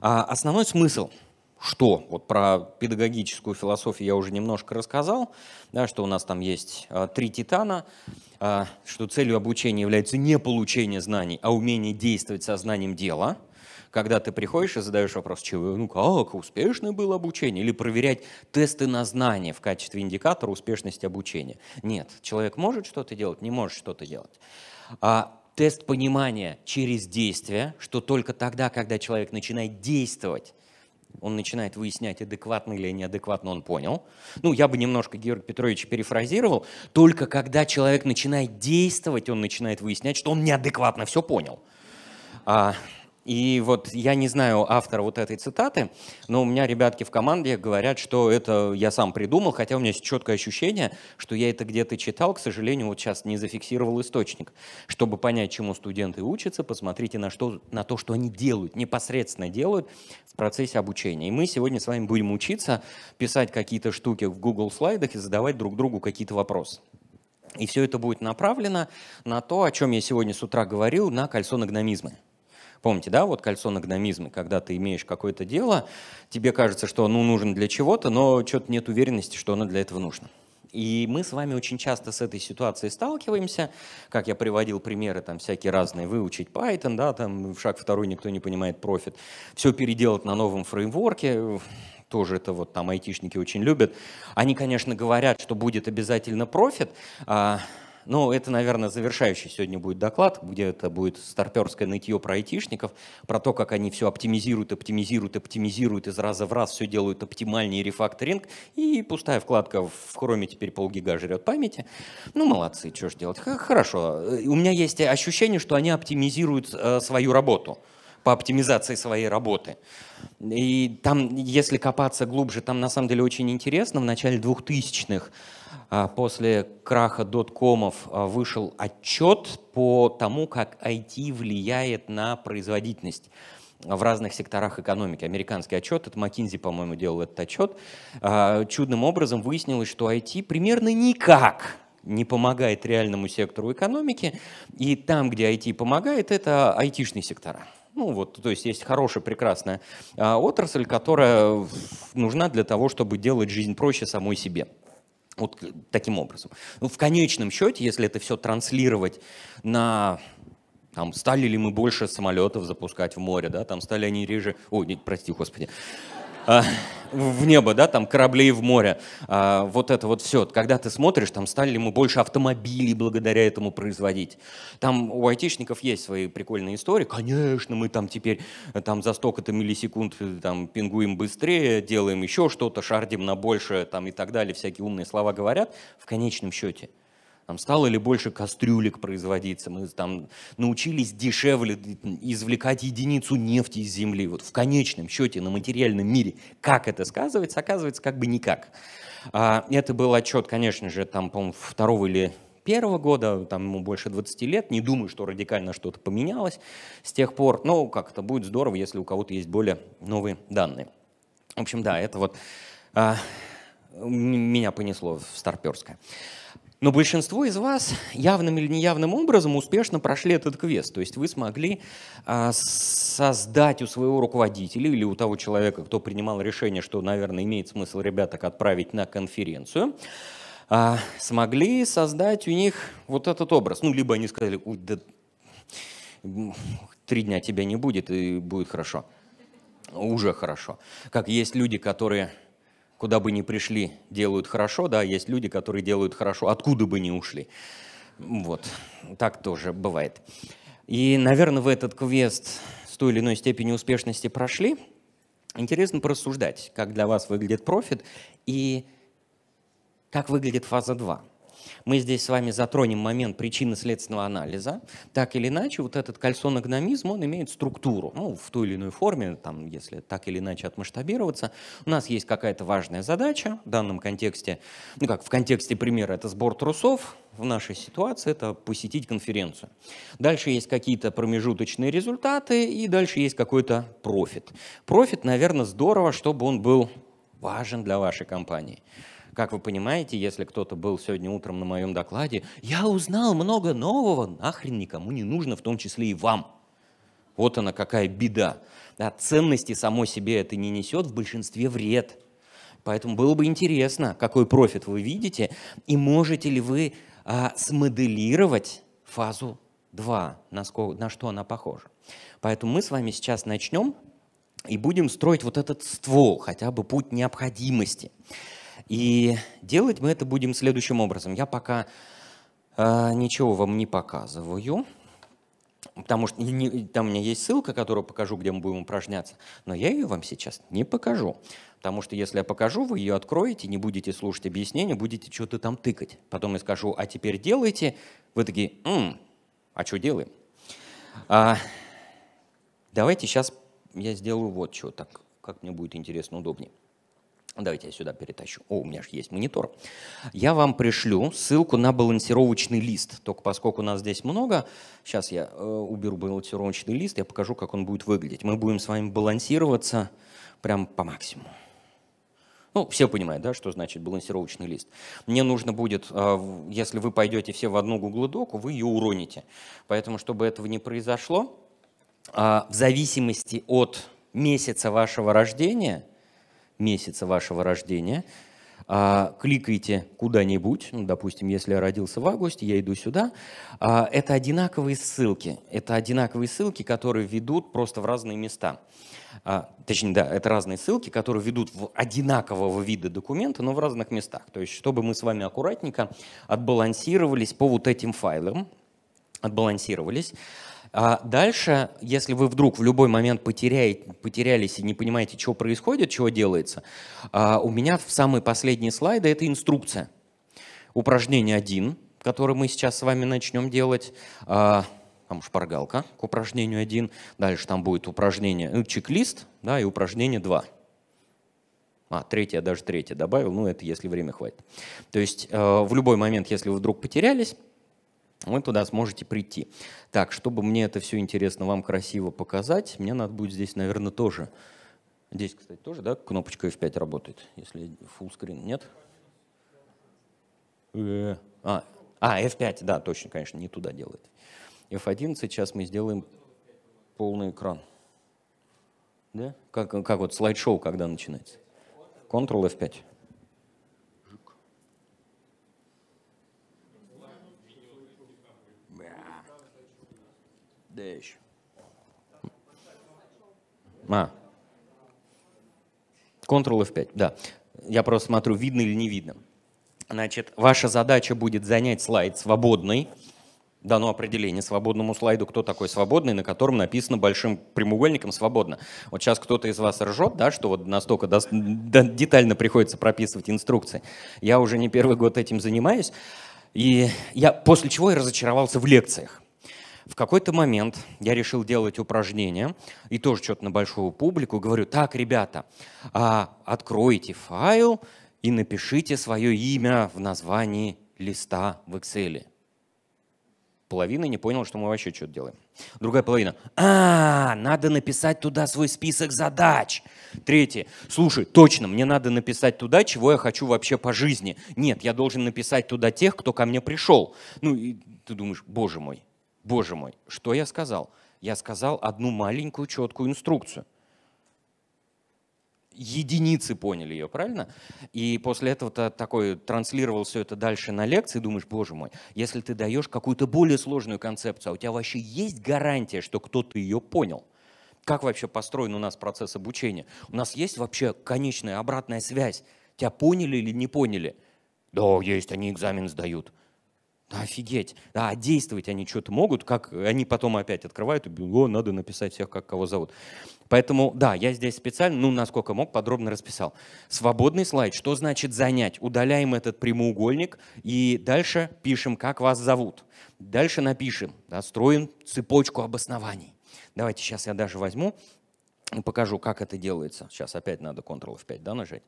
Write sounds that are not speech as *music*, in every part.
А основной смысл что? Вот про педагогическую философию я уже немножко рассказал, да, что у нас там есть а, три титана, а, что целью обучения является не получение знаний, а умение действовать со знанием дела. Когда ты приходишь и задаешь вопрос, чего, ну как, успешное было обучение, или проверять тесты на знания в качестве индикатора успешности обучения. Нет, человек может что-то делать, не может что-то делать. А тест понимания через действие, что только тогда, когда человек начинает действовать, он начинает выяснять, адекватно или неадекватно он понял. Ну, я бы немножко Георгий Петрович перефразировал. Только когда человек начинает действовать, он начинает выяснять, что он неадекватно все понял. А, и вот я не знаю автора вот этой цитаты, но у меня ребятки в команде говорят, что это я сам придумал, хотя у меня есть четкое ощущение, что я это где-то читал, к сожалению, вот сейчас не зафиксировал источник. Чтобы понять, чему студенты учатся, посмотрите на, что, на то, что они делают, непосредственно делают в процессе обучения. И мы сегодня с вами будем учиться писать какие-то штуки в Google слайдах и задавать друг другу какие-то вопросы. И все это будет направлено на то, о чем я сегодня с утра говорил, на кольцо нагномизмы. Помните, да, вот кольцо нагномизма, когда ты имеешь какое-то дело, тебе кажется, что оно нужно для чего-то, но что-то нет уверенности, что оно для этого нужно. И мы с вами очень часто с этой ситуацией сталкиваемся. Как я приводил примеры, там всякие разные, выучить Python, да, там в шаг второй никто не понимает профит, все переделать на новом фреймворке, тоже это вот там айтишники очень любят. Они, конечно, говорят, что будет обязательно профит, а ну, это, наверное, завершающий сегодня будет доклад, где это будет старперское нытье про айтишников, про то, как они все оптимизируют, оптимизируют, оптимизируют, из раза в раз все делают оптимальнее рефакторинг, и пустая вкладка в хроме теперь полгига жрет памяти. Ну, молодцы, что ж делать. Хорошо. Э, у меня есть ощущение, что они оптимизируют э, свою работу по оптимизации своей работы. И там, если копаться глубже, там на самом деле очень интересно. В начале 2000-х, а, после краха доткомов, а, вышел отчет по тому, как IT влияет на производительность в разных секторах экономики. Американский отчет, это McKinsey, по-моему, делал этот отчет, а, чудным образом выяснилось, что IT примерно никак не помогает реальному сектору экономики, и там, где IT помогает, это айтишные сектора. Ну вот, то есть есть хорошая, прекрасная а, отрасль, которая нужна для того, чтобы делать жизнь проще самой себе. Вот таким образом. Ну, в конечном счете, если это все транслировать на там, стали ли мы больше самолетов запускать в море, да, там стали они реже, ой, нет, прости, господи, а, в небо, да, там корабли в море, а, вот это вот все. Когда ты смотришь, там стали мы больше автомобилей благодаря этому производить. Там у айтишников есть свои прикольные истории. Конечно, мы там теперь там за столько-то миллисекунд э, там пингуем быстрее, делаем еще что-то, шардим на больше там и так далее, всякие умные слова говорят в конечном счете – там стало ли больше кастрюлек производиться, мы там научились дешевле извлекать единицу нефти из земли. Вот в конечном счете на материальном мире как это сказывается, оказывается как бы никак. А, это был отчет, конечно же, там, по-моему, второго или первого года, там ему больше 20 лет, не думаю, что радикально что-то поменялось с тех пор, но как-то будет здорово, если у кого-то есть более новые данные. В общем, да, это вот а, меня понесло в старперское. Но большинство из вас явным или неявным образом успешно прошли этот квест. То есть вы смогли а, создать у своего руководителя или у того человека, кто принимал решение, что, наверное, имеет смысл ребяток отправить на конференцию, а, смогли создать у них вот этот образ. Ну, либо они сказали, Ой, да три дня тебя не будет, и будет хорошо. Уже хорошо. Как есть люди, которые куда бы ни пришли, делают хорошо, да, есть люди, которые делают хорошо, откуда бы ни ушли. Вот, так тоже бывает. И, наверное, в этот квест с той или иной степенью успешности прошли. Интересно порассуждать, как для вас выглядит профит и как выглядит фаза 2. Мы здесь с вами затронем момент причинно-следственного анализа. Так или иначе, вот этот кальсоногномизм, он имеет структуру, ну, в той или иной форме, там, если так или иначе отмасштабироваться. У нас есть какая-то важная задача в данном контексте, ну, как в контексте примера, это сбор трусов, в нашей ситуации это посетить конференцию. Дальше есть какие-то промежуточные результаты, и дальше есть какой-то профит. Профит, наверное, здорово, чтобы он был важен для вашей компании. Как вы понимаете, если кто-то был сегодня утром на моем докладе, я узнал много нового, нахрен никому не нужно, в том числе и вам. Вот она какая беда. Да, ценности само себе это не несет, в большинстве вред. Поэтому было бы интересно, какой профит вы видите, и можете ли вы а, смоделировать фазу 2, насколько, на что она похожа. Поэтому мы с вами сейчас начнем и будем строить вот этот ствол, хотя бы путь необходимости. И делать мы это будем следующим образом. Я пока э, ничего вам не показываю, потому что не, там у меня есть ссылка, которую покажу, где мы будем упражняться, но я ее вам сейчас не покажу. Потому что если я покажу, вы ее откроете, не будете слушать объяснения, будете что-то там тыкать. Потом я скажу, а теперь делайте. Вы такие, М, а что делаем? А, давайте сейчас я сделаю вот что так, как мне будет интересно, удобнее. Давайте я сюда перетащу. О, у меня же есть монитор. Я вам пришлю ссылку на балансировочный лист. Только поскольку у нас здесь много, сейчас я э, уберу балансировочный лист, я покажу, как он будет выглядеть. Мы будем с вами балансироваться прям по максимуму. Ну, все понимают, да, что значит балансировочный лист. Мне нужно будет, э, если вы пойдете все в одну Google доку, вы ее уроните. Поэтому, чтобы этого не произошло, э, в зависимости от месяца вашего рождения – месяца вашего рождения, а, кликайте куда-нибудь, ну, допустим, если я родился в августе, я иду сюда, а, это одинаковые ссылки. Это одинаковые ссылки, которые ведут просто в разные места. А, точнее, да, это разные ссылки, которые ведут в одинакового вида документа, но в разных местах. То есть, чтобы мы с вами аккуратненько отбалансировались по вот этим файлам, отбалансировались. А дальше, если вы вдруг в любой момент потеряете, потерялись и не понимаете, что происходит, чего делается, а, у меня в самые последние слайды это инструкция. Упражнение 1, которое мы сейчас с вами начнем делать. А, там шпаргалка к упражнению 1. Дальше там будет упражнение, ну, чек-лист, да, и упражнение 2. А, третье, даже третье добавил, ну это если время хватит. То есть э, в любой момент, если вы вдруг потерялись, вы туда сможете прийти. Так, чтобы мне это все интересно вам красиво показать, мне надо будет здесь, наверное, тоже. Здесь, кстати, тоже, да, кнопочка F5 работает, если full screen, нет? Э, а, а, F5, да, точно, конечно, не туда делает. F11 сейчас мы сделаем полный экран. Да? Как, как вот слайд-шоу, когда начинается? Ctrl F5. Dash. А. Ctrl F5, да. Я просто смотрю, видно или не видно. Значит, ваша задача будет занять слайд свободный. Дано определение свободному слайду, кто такой свободный, на котором написано большим прямоугольником «свободно». Вот сейчас кто-то из вас ржет, да, что вот настолько до, до, детально приходится прописывать инструкции. Я уже не первый год этим занимаюсь. И я, после чего я разочаровался в лекциях. В какой-то момент я решил делать упражнение, и тоже что-то на большую публику, говорю, так, ребята, а, откройте файл и напишите свое имя в названии листа в Excel. Половина не поняла, что мы вообще что-то делаем. Другая половина. А, надо написать туда свой список задач. Третье. Слушай, точно, мне надо написать туда, чего я хочу вообще по жизни. Нет, я должен написать туда тех, кто ко мне пришел. Ну, и ты думаешь, боже мой, Боже мой, что я сказал? Я сказал одну маленькую четкую инструкцию. Единицы поняли ее, правильно? И после этого ты такой транслировал все это дальше на лекции, думаешь, боже мой, если ты даешь какую-то более сложную концепцию, а у тебя вообще есть гарантия, что кто-то ее понял? Как вообще построен у нас процесс обучения? У нас есть вообще конечная обратная связь? Тебя поняли или не поняли? Да, есть, они экзамен сдают. Да офигеть. Да, а действовать они что-то могут, как они потом опять открывают, и, о, надо написать всех, как кого зовут. Поэтому, да, я здесь специально, ну, насколько мог, подробно расписал. Свободный слайд, что значит занять? Удаляем этот прямоугольник и дальше пишем, как вас зовут. Дальше напишем, да, строим цепочку обоснований. Давайте сейчас я даже возьму и покажу, как это делается. Сейчас опять надо Ctrl F5 да, нажать.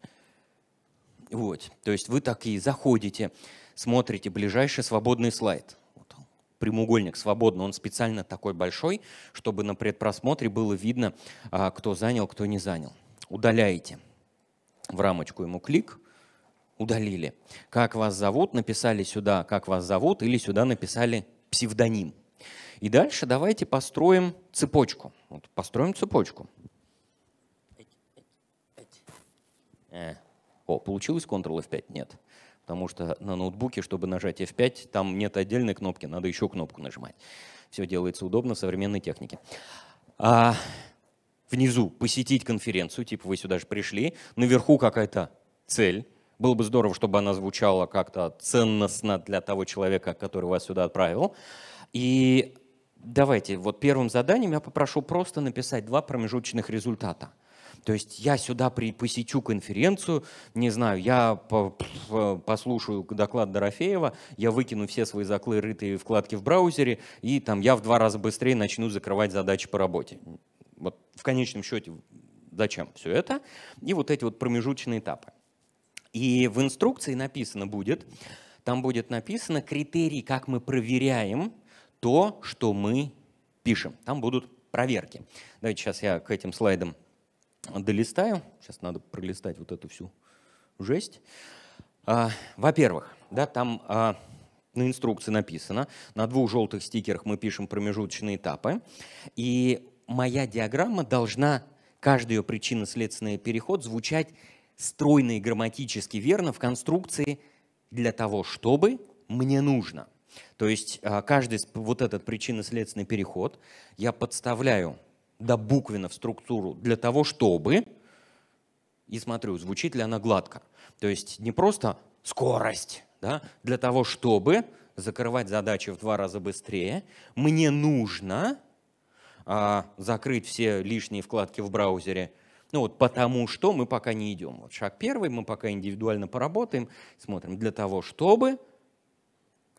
Вот, то есть вы такие заходите, смотрите ближайший свободный слайд. Вот он, прямоугольник свободный, он специально такой большой, чтобы на предпросмотре было видно, а, кто занял, кто не занял. Удаляете. В рамочку ему клик, удалили. Как вас зовут, написали сюда, как вас зовут, или сюда написали псевдоним. И дальше давайте построим цепочку. Вот построим цепочку. Э. О, получилось Ctrl F5? Нет потому что на ноутбуке, чтобы нажать F5, там нет отдельной кнопки, надо еще кнопку нажимать. Все делается удобно в современной технике. А внизу посетить конференцию, типа вы сюда же пришли, наверху какая-то цель, было бы здорово, чтобы она звучала как-то ценностно для того человека, который вас сюда отправил. И давайте, вот первым заданием я попрошу просто написать два промежуточных результата – то есть я сюда при, посечу конференцию, не знаю, я по, послушаю доклад Дорофеева, я выкину все свои закрытые вкладки в браузере, и там я в два раза быстрее начну закрывать задачи по работе. Вот в конечном счете зачем все это? И вот эти вот промежуточные этапы. И в инструкции написано будет, там будет написано критерий, как мы проверяем то, что мы пишем. Там будут проверки. Давайте сейчас я к этим слайдам долистаю. Сейчас надо пролистать вот эту всю жесть. А, Во-первых, да, там а, на инструкции написано, на двух желтых стикерах мы пишем промежуточные этапы, и моя диаграмма должна, каждый ее причинно-следственный переход, звучать стройно и грамматически верно в конструкции для того, чтобы мне нужно. То есть а, каждый вот этот причинно-следственный переход я подставляю до буквенно в структуру для того, чтобы, и смотрю, звучит ли она гладко. То есть не просто скорость, да, для того, чтобы закрывать задачи в два раза быстрее, мне нужно а, закрыть все лишние вкладки в браузере, ну вот потому что мы пока не идем. Вот шаг первый, мы пока индивидуально поработаем, смотрим, для того, чтобы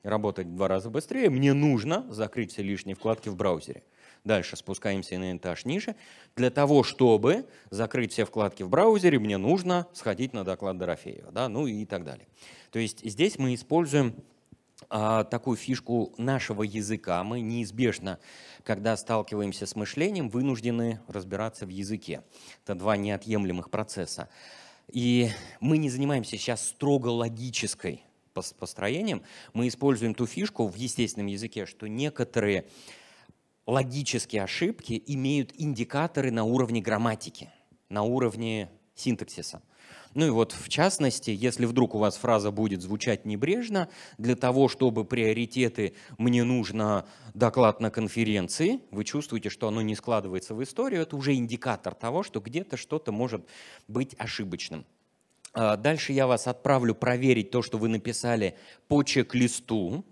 работать в два раза быстрее, мне нужно закрыть все лишние вкладки в браузере. Дальше спускаемся на этаж ниже. Для того, чтобы закрыть все вкладки в браузере, мне нужно сходить на доклад Дорофеева, да, ну и так далее. То есть здесь мы используем а, такую фишку нашего языка. Мы неизбежно, когда сталкиваемся с мышлением, вынуждены разбираться в языке. Это два неотъемлемых процесса. И мы не занимаемся сейчас строго логической построением. Мы используем ту фишку в естественном языке, что некоторые логические ошибки имеют индикаторы на уровне грамматики, на уровне синтаксиса. Ну и вот в частности, если вдруг у вас фраза будет звучать небрежно, для того, чтобы приоритеты «мне нужно доклад на конференции», вы чувствуете, что оно не складывается в историю, это уже индикатор того, что где-то что-то может быть ошибочным. А, дальше я вас отправлю проверить то, что вы написали по чек-листу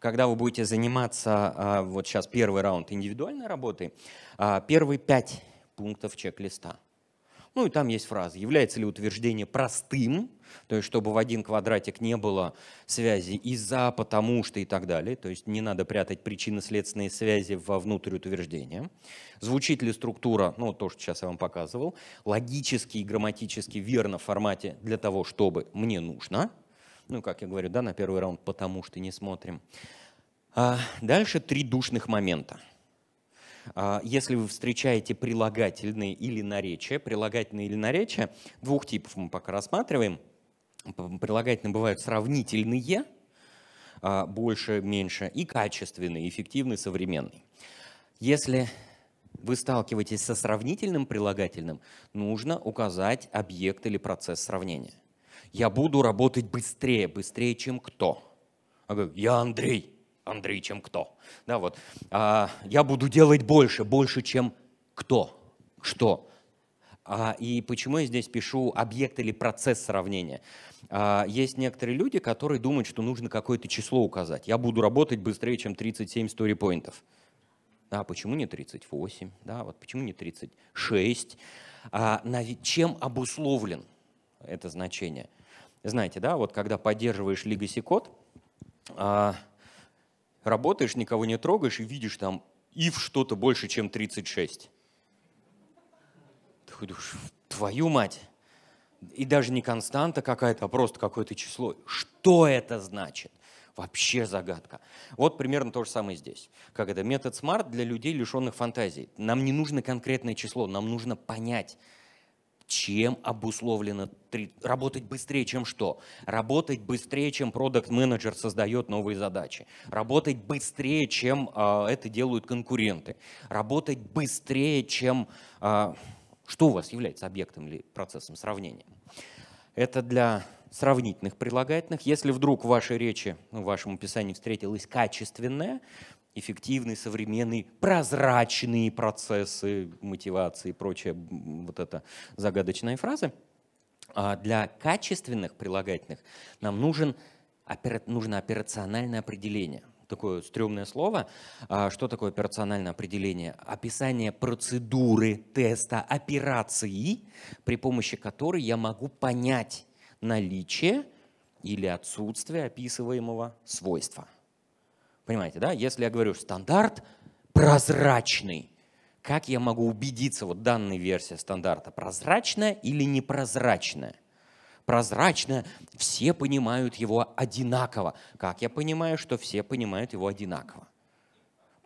когда вы будете заниматься, а, вот сейчас первый раунд индивидуальной работы, а, первые пять пунктов чек-листа. Ну и там есть фраза, является ли утверждение простым, то есть чтобы в один квадратик не было связи из-за, потому что и так далее, то есть не надо прятать причинно-следственные связи во внутрь утверждения. Звучит ли структура, ну то, что сейчас я вам показывал, логически и грамматически верно в формате для того, чтобы мне нужно. Ну, как я говорю, да, на первый раунд, потому что не смотрим. А дальше три душных момента. А если вы встречаете прилагательные или наречия, прилагательные или наречия, двух типов мы пока рассматриваем. Прилагательные бывают сравнительные, а, больше, меньше, и качественные, эффективные, современные. Если вы сталкиваетесь со сравнительным прилагательным, нужно указать объект или процесс сравнения я буду работать быстрее, быстрее, чем кто. Я говорю, я Андрей, Андрей, чем кто. Да, вот. А, я буду делать больше, больше, чем кто, что. А, и почему я здесь пишу объект или процесс сравнения? А, есть некоторые люди, которые думают, что нужно какое-то число указать. Я буду работать быстрее, чем 37 сторипоинтов. А почему не 38? Да, вот почему не 36? А, чем обусловлен это значение? Знаете, да, вот когда поддерживаешь legacy код, а, работаешь, никого не трогаешь и видишь там if что-то больше, чем 36. Ты думаешь, твою мать. И даже не константа какая-то, а просто какое-то число. Что это значит? Вообще загадка. Вот примерно то же самое здесь. Как это? Метод смарт для людей, лишенных фантазии. Нам не нужно конкретное число, нам нужно понять, чем обусловлено работать быстрее, чем что? Работать быстрее, чем продукт-менеджер создает новые задачи. Работать быстрее, чем э, это делают конкуренты. Работать быстрее, чем... Э, что у вас является объектом или процессом сравнения? Это для сравнительных прилагательных. Если вдруг в вашей речи, ну, в вашем описании встретилось качественное, эффективные, современные, прозрачные процессы мотивации и прочая вот эта загадочная фраза. А для качественных прилагательных нам нужен, нужно операциональное определение. Такое стрёмное слово. А что такое операциональное определение? Описание процедуры теста операции, при помощи которой я могу понять наличие или отсутствие описываемого свойства. Понимаете, да? Если я говорю, стандарт прозрачный, как я могу убедиться, вот данная версия стандарта прозрачная или непрозрачная? Прозрачная, все понимают его одинаково. Как я понимаю, что все понимают его одинаково?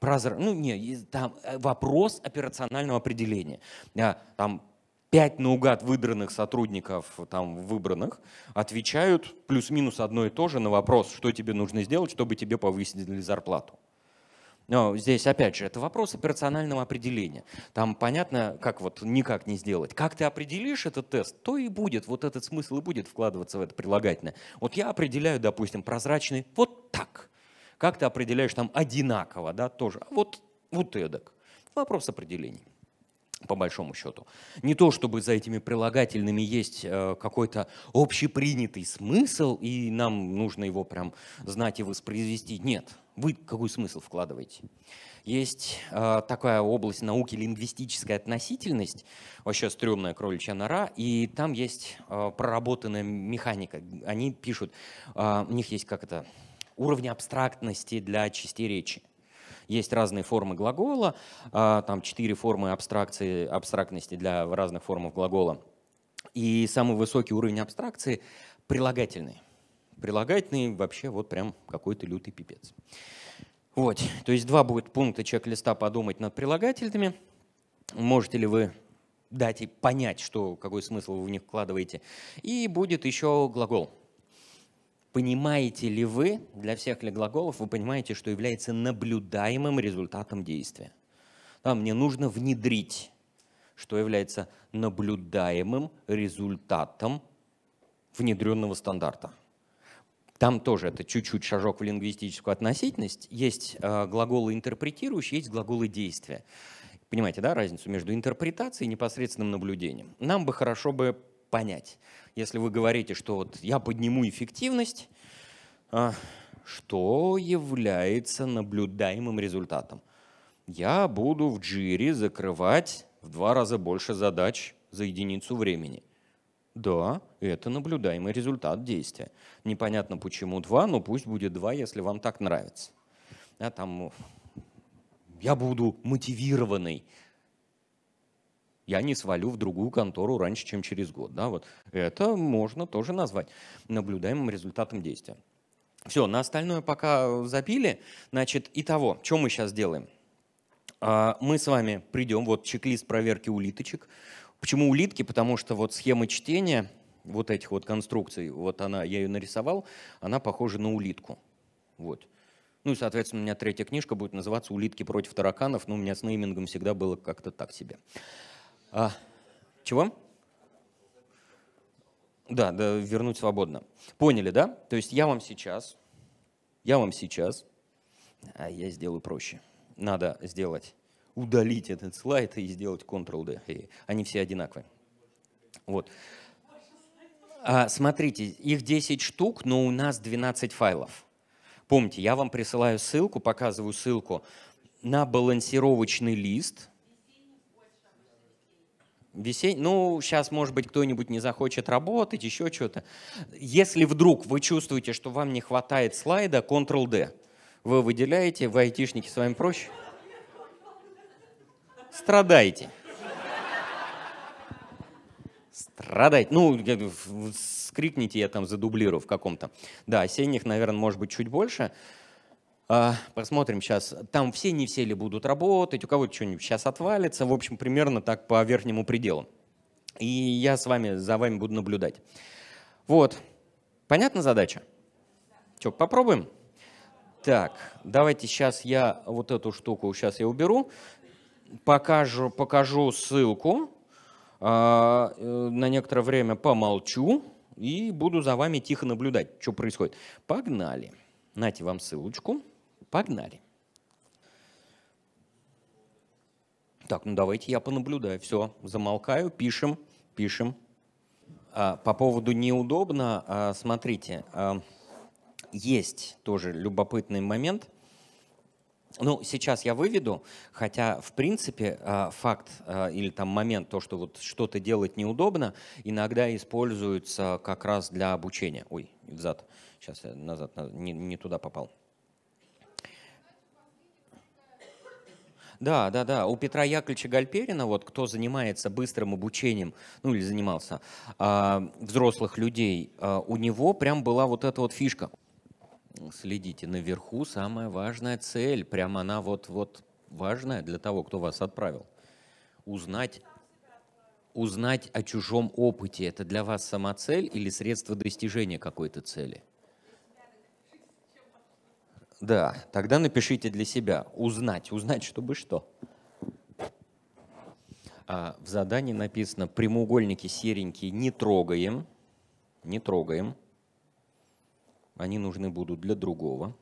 Прозра... Ну, не, там э, вопрос операционального определения. А, там пять наугад выдранных сотрудников, там, выбранных, отвечают плюс-минус одно и то же на вопрос, что тебе нужно сделать, чтобы тебе повысили зарплату. Но здесь, опять же, это вопрос операционального определения. Там понятно, как вот никак не сделать. Как ты определишь этот тест, то и будет, вот этот смысл и будет вкладываться в это прилагательное. Вот я определяю, допустим, прозрачный вот так. Как ты определяешь там одинаково, да, тоже. А вот, вот эдак. Вопрос определения по большому счету. Не то, чтобы за этими прилагательными есть э, какой-то общепринятый смысл, и нам нужно его прям знать и воспроизвести. Нет, вы какой смысл вкладываете? Есть э, такая область науки лингвистическая относительность, вообще стрёмная кроличья нора, и там есть э, проработанная механика. Они пишут, э, у них есть как это, уровни абстрактности для частей речи. Есть разные формы глагола, а, там четыре формы абстракции, абстрактности для разных форм глагола. И самый высокий уровень абстракции — прилагательный. Прилагательный вообще вот прям какой-то лютый пипец. Вот, то есть два будет пункта чек-листа подумать над прилагательными. Можете ли вы дать и понять, что, какой смысл вы в них вкладываете. И будет еще глагол — Понимаете ли вы, для всех ли глаголов, вы понимаете, что является наблюдаемым результатом действия. Да, мне нужно внедрить, что является наблюдаемым результатом внедренного стандарта. Там тоже это чуть-чуть шажок в лингвистическую относительность. Есть э, глаголы интерпретирующие, есть глаголы действия. Понимаете, да, разницу между интерпретацией и непосредственным наблюдением? Нам бы хорошо бы понять. Если вы говорите, что вот я подниму эффективность, а, что является наблюдаемым результатом? Я буду в джире закрывать в два раза больше задач за единицу времени. Да, это наблюдаемый результат действия. Непонятно почему два, но пусть будет два, если вам так нравится. А там я буду мотивированный я не свалю в другую контору раньше, чем через год. Да, вот. Это можно тоже назвать наблюдаемым результатом действия. Все, на остальное пока забили. Значит, итого, что мы сейчас делаем? А, мы с вами придем, вот чек-лист проверки улиточек. Почему улитки? Потому что вот схема чтения вот этих вот конструкций, вот она, я ее нарисовал, она похожа на улитку. Вот. Ну и, соответственно, у меня третья книжка будет называться «Улитки против тараканов». Ну, у меня с неймингом всегда было как-то так себе. А, чего? Да, да, вернуть свободно. Поняли, да? То есть я вам сейчас, я вам сейчас, а я сделаю проще. Надо сделать, удалить этот слайд и сделать Ctrl-D. Они все одинаковые. Вот. А, смотрите, их 10 штук, но у нас 12 файлов. Помните, я вам присылаю ссылку, показываю ссылку на балансировочный лист – Весень... Ну, сейчас, может быть, кто-нибудь не захочет работать, еще что-то. Если вдруг вы чувствуете, что вам не хватает слайда, Ctrl-D. Вы выделяете, вы айтишники, с вами проще. Страдайте. Страдайте. Ну, скрикните, я там задублирую в каком-то. Да, осенних, наверное, может быть, чуть больше. А, посмотрим сейчас. Там все, не все ли будут работать, у кого-то что-нибудь сейчас отвалится. В общем, примерно так по верхнему пределу. И я с вами, за вами буду наблюдать. Вот. Понятна задача? Что, попробуем? Так, давайте сейчас я вот эту штуку сейчас я уберу. Покажу, покажу ссылку. А, э, на некоторое время помолчу и буду за вами тихо наблюдать, что происходит. Погнали. Нате вам ссылочку. Погнали. Так, ну давайте я понаблюдаю. Все, замолкаю, пишем, пишем. А, по поводу неудобно, а, смотрите, а, есть тоже любопытный момент. Ну, сейчас я выведу, хотя, в принципе, а, факт а, или там момент, то, что вот что-то делать неудобно, иногда используется как раз для обучения. Ой, взад. Сейчас я назад, не, не туда попал. Да, да, да. У Петра Яковлевича Гальперина, вот кто занимается быстрым обучением, ну или занимался, а, взрослых людей, а, у него прям была вот эта вот фишка. Следите, наверху самая важная цель, прям она вот-вот важная для того, кто вас отправил. Узнать узнать о чужом опыте, это для вас сама цель или средство достижения какой-то цели? Да, тогда напишите для себя «узнать». Узнать, чтобы что? А в задании написано «прямоугольники серенькие не трогаем». Не трогаем. Они нужны будут для другого.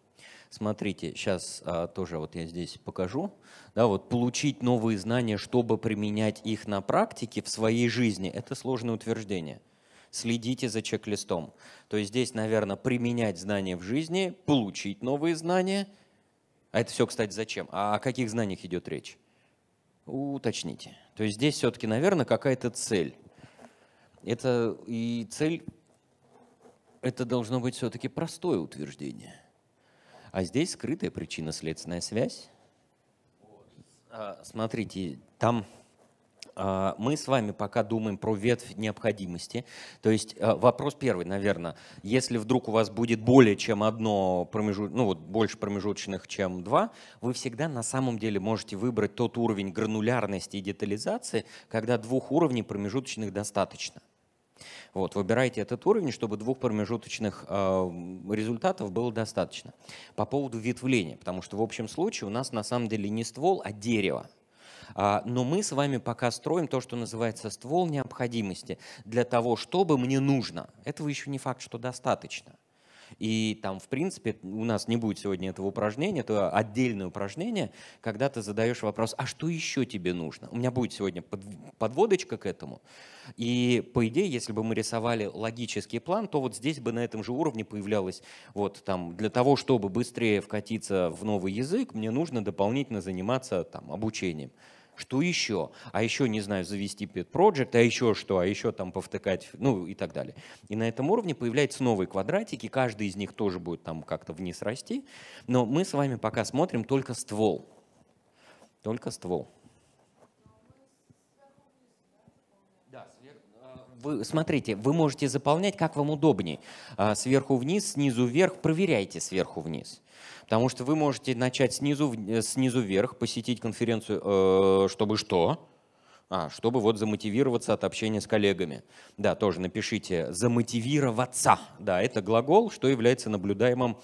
Смотрите, сейчас а, тоже вот я здесь покажу. Да, вот получить новые знания, чтобы применять их на практике в своей жизни, это сложное утверждение – следите за чек-листом. То есть здесь, наверное, применять знания в жизни, получить новые знания. А это все, кстати, зачем? А о каких знаниях идет речь? Уточните. То есть здесь все-таки, наверное, какая-то цель. Это и цель, это должно быть все-таки простое утверждение. А здесь скрытая причина-следственная связь. А, смотрите, там а, мы с вами пока думаем про ветвь необходимости. То есть а, вопрос первый, наверное, если вдруг у вас будет более чем одно промежуточное, ну вот больше промежуточных, чем два, вы всегда на самом деле можете выбрать тот уровень гранулярности и детализации, когда двух уровней промежуточных достаточно. Вот, выбирайте этот уровень, чтобы двух промежуточных э, результатов было достаточно. По поводу ветвления, потому что в общем случае у нас на самом деле не ствол, а дерево. А, но мы с вами пока строим то, что называется ствол необходимости для того, чтобы мне нужно. Этого еще не факт, что достаточно. И там, в принципе, у нас не будет сегодня этого упражнения, это отдельное упражнение, когда ты задаешь вопрос, а что еще тебе нужно? У меня будет сегодня подводочка к этому. И, по идее, если бы мы рисовали логический план, то вот здесь бы на этом же уровне появлялось, вот там, для того, чтобы быстрее вкатиться в новый язык, мне нужно дополнительно заниматься там, обучением. Что еще? А еще, не знаю, завести pet project, а еще что, а еще там повтыкать, ну и так далее. И на этом уровне появляются новые квадратики, каждый из них тоже будет там как-то вниз расти. Но мы с вами пока смотрим только ствол. Только ствол. А, вы, смотрите, вы можете заполнять, как вам удобнее. А, сверху вниз, снизу вверх, проверяйте сверху вниз. Потому что вы можете начать снизу, э, снизу вверх, посетить конференцию, э, чтобы что? А, чтобы вот замотивироваться от общения с коллегами. Да, тоже напишите «замотивироваться». Да, это глагол, что является наблюдаемым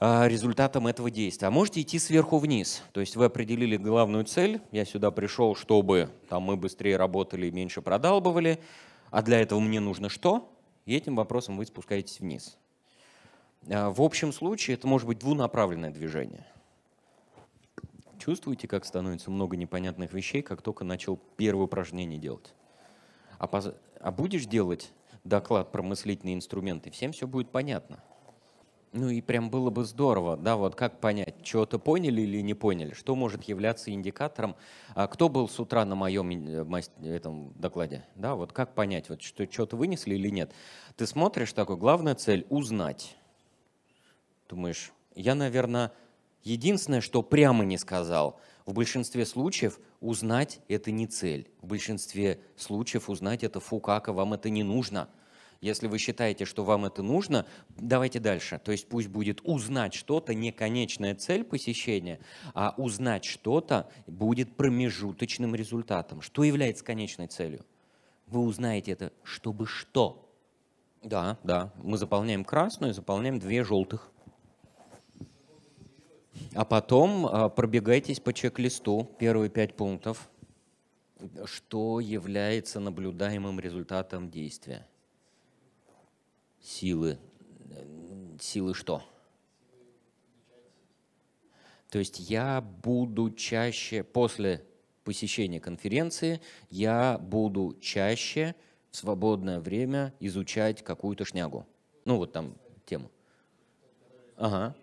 а, результатом этого действия. А можете идти сверху вниз. То есть вы определили главную цель. Я сюда пришел, чтобы там, мы быстрее работали и меньше продалбывали. А для этого мне нужно что? И этим вопросом вы спускаетесь вниз. А, в общем случае это может быть двунаправленное движение. Чувствуете, как становится много непонятных вещей, как только начал первое упражнение делать? А, поз... а будешь делать доклад про мыслительные инструменты, всем все будет понятно. Ну и прям было бы здорово, да, вот как понять, что то поняли или не поняли, что может являться индикатором, а кто был с утра на моем э, этом докладе, да, вот как понять, вот что, что-то вынесли или нет. Ты смотришь такой, главная цель – узнать. Думаешь, я, наверное, единственное, что прямо не сказал. В большинстве случаев узнать это не цель. В большинстве случаев узнать это фукака. вам это не нужно. Если вы считаете, что вам это нужно, давайте дальше. То есть пусть будет узнать что-то, не конечная цель посещения, а узнать что-то будет промежуточным результатом. Что является конечной целью? Вы узнаете это, чтобы что. Да, да, мы заполняем красную, заполняем две желтых. А потом а, пробегайтесь по чек-листу, первые пять пунктов, что является наблюдаемым результатом действия. Силы. Силы что? То есть я буду чаще, после посещения конференции, я буду чаще в свободное время изучать какую-то шнягу. Ну вот там тему. Ага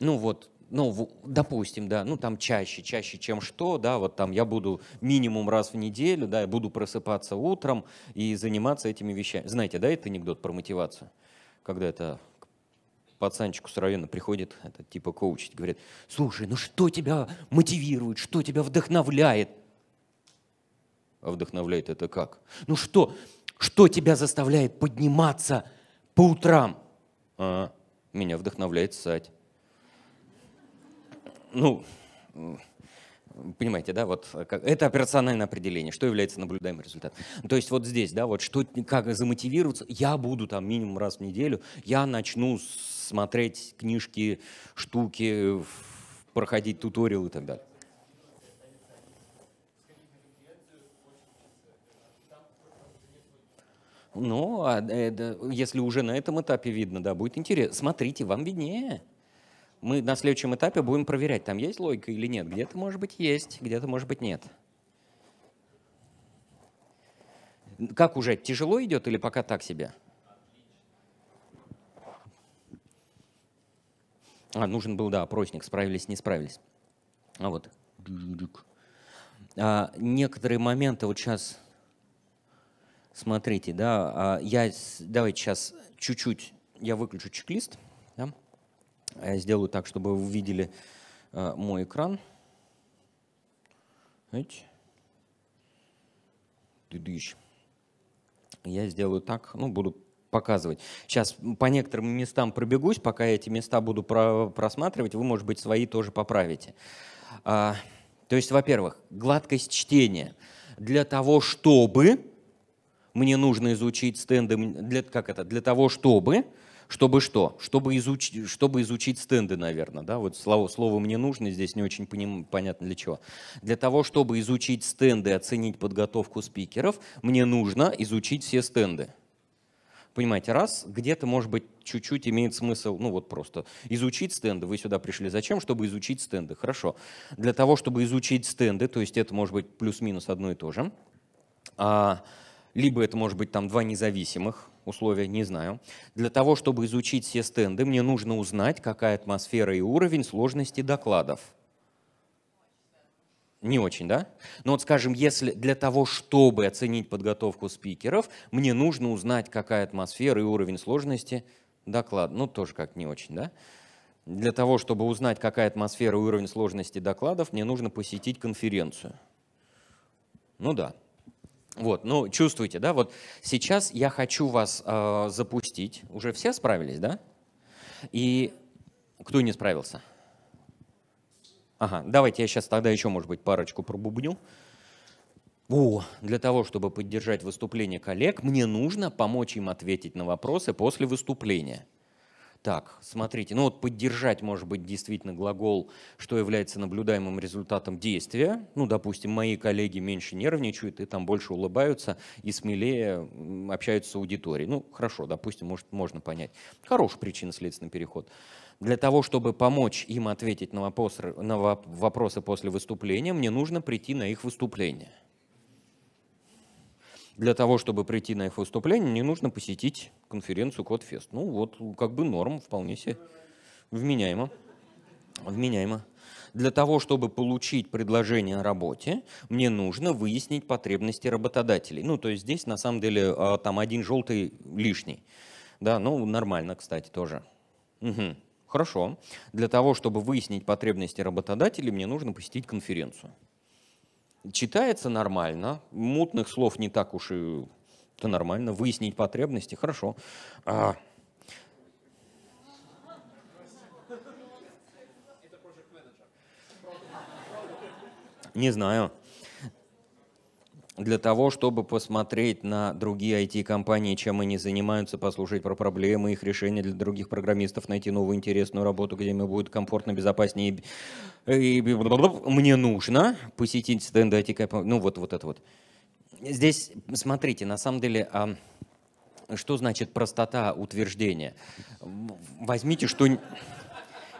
ну вот, ну, допустим, да, ну там чаще, чаще, чем что, да, вот там я буду минимум раз в неделю, да, я буду просыпаться утром и заниматься этими вещами. Знаете, да, это анекдот про мотивацию, когда это пацанчику с района приходит, это типа коучить, говорит, слушай, ну что тебя мотивирует, что тебя вдохновляет? А вдохновляет это как? Ну что, что тебя заставляет подниматься по утрам? А, меня вдохновляет ссать ну, Понимаете, да, вот э, это операциональное определение, что является наблюдаемым результатом. То есть вот здесь, да, вот что, как замотивироваться, я буду там минимум раз в неделю, я начну смотреть книжки, штуки, проходить туториалы и так далее. Ну, а это, если уже на этом этапе видно, да, будет интересно. Смотрите, вам виднее мы на следующем этапе будем проверять, там есть логика или нет. Где-то, может быть, есть, где-то, может быть, нет. Как уже, тяжело идет или пока так себе? А, нужен был, да, опросник, справились, не справились. А вот. А, некоторые моменты вот сейчас, смотрите, да, а, я, давайте сейчас чуть-чуть, я выключу чек-лист, да, я э, сделаю так, чтобы вы увидели э, мой экран. Я сделаю так, ну, буду показывать. Сейчас по некоторым местам пробегусь, пока я эти места буду просматривать, вы, может быть, свои тоже поправите. А, то есть, во-первых, гладкость чтения. Для того, чтобы мне нужно изучить стенды, для, как это, для того, чтобы чтобы что? Чтобы, изучить, Чтобы изучить стенды, наверное. Да? Вот слово, слово «мне нужно» здесь не очень поним... понятно для чего. Для того, чтобы изучить стенды, оценить подготовку спикеров, мне нужно изучить все стенды. Понимаете, раз, где-то, может быть, чуть-чуть имеет смысл, ну вот просто изучить стенды. Вы сюда пришли зачем? Чтобы изучить стенды. Хорошо. Для того, чтобы изучить стенды, то есть это может быть плюс-минус одно и то же, а, либо это может быть там два независимых условия, не знаю. Для того, чтобы изучить все стенды, мне нужно узнать, какая атмосфера и уровень сложности докладов. Не очень, да? Но вот, скажем, если для того, чтобы оценить подготовку спикеров, мне нужно узнать, какая атмосфера и уровень сложности доклада. Ну, тоже как не очень, да? Для того, чтобы узнать, какая атмосфера и уровень сложности докладов, мне нужно посетить конференцию. Ну да, вот, ну, чувствуйте, да, вот сейчас я хочу вас э, запустить. Уже все справились, да? И кто не справился? Ага, давайте я сейчас тогда еще, может быть, парочку пробубню. О, для того, чтобы поддержать выступление коллег, мне нужно помочь им ответить на вопросы после выступления. Так, смотрите, ну вот поддержать может быть действительно глагол, что является наблюдаемым результатом действия. Ну, допустим, мои коллеги меньше нервничают и там больше улыбаются и смелее общаются с аудиторией. Ну, хорошо, допустим, может, можно понять. Хороший причина следственный переход. Для того, чтобы помочь им ответить на вопросы, на вопросы после выступления, мне нужно прийти на их выступление для того, чтобы прийти на их выступление, не нужно посетить конференцию Кодфест. Ну вот, как бы норм, вполне себе вменяемо. Вменяемо. Для того, чтобы получить предложение о работе, мне нужно выяснить потребности работодателей. Ну, то есть здесь, на самом деле, а, там один желтый лишний. Да, ну, нормально, кстати, тоже. Угу. Хорошо. Для того, чтобы выяснить потребности работодателей, мне нужно посетить конференцию читается нормально, мутных слов не так уж и это нормально, выяснить потребности, хорошо. А... Не знаю для того, чтобы посмотреть на другие IT-компании, чем они занимаются, послушать про проблемы, их решения для других программистов, найти новую интересную работу, где им будет комфортно, безопаснее. И... Мне нужно посетить стенды IT-компании. Ну вот, вот это вот. Здесь, смотрите, на самом деле, а что значит простота утверждения? Возьмите, что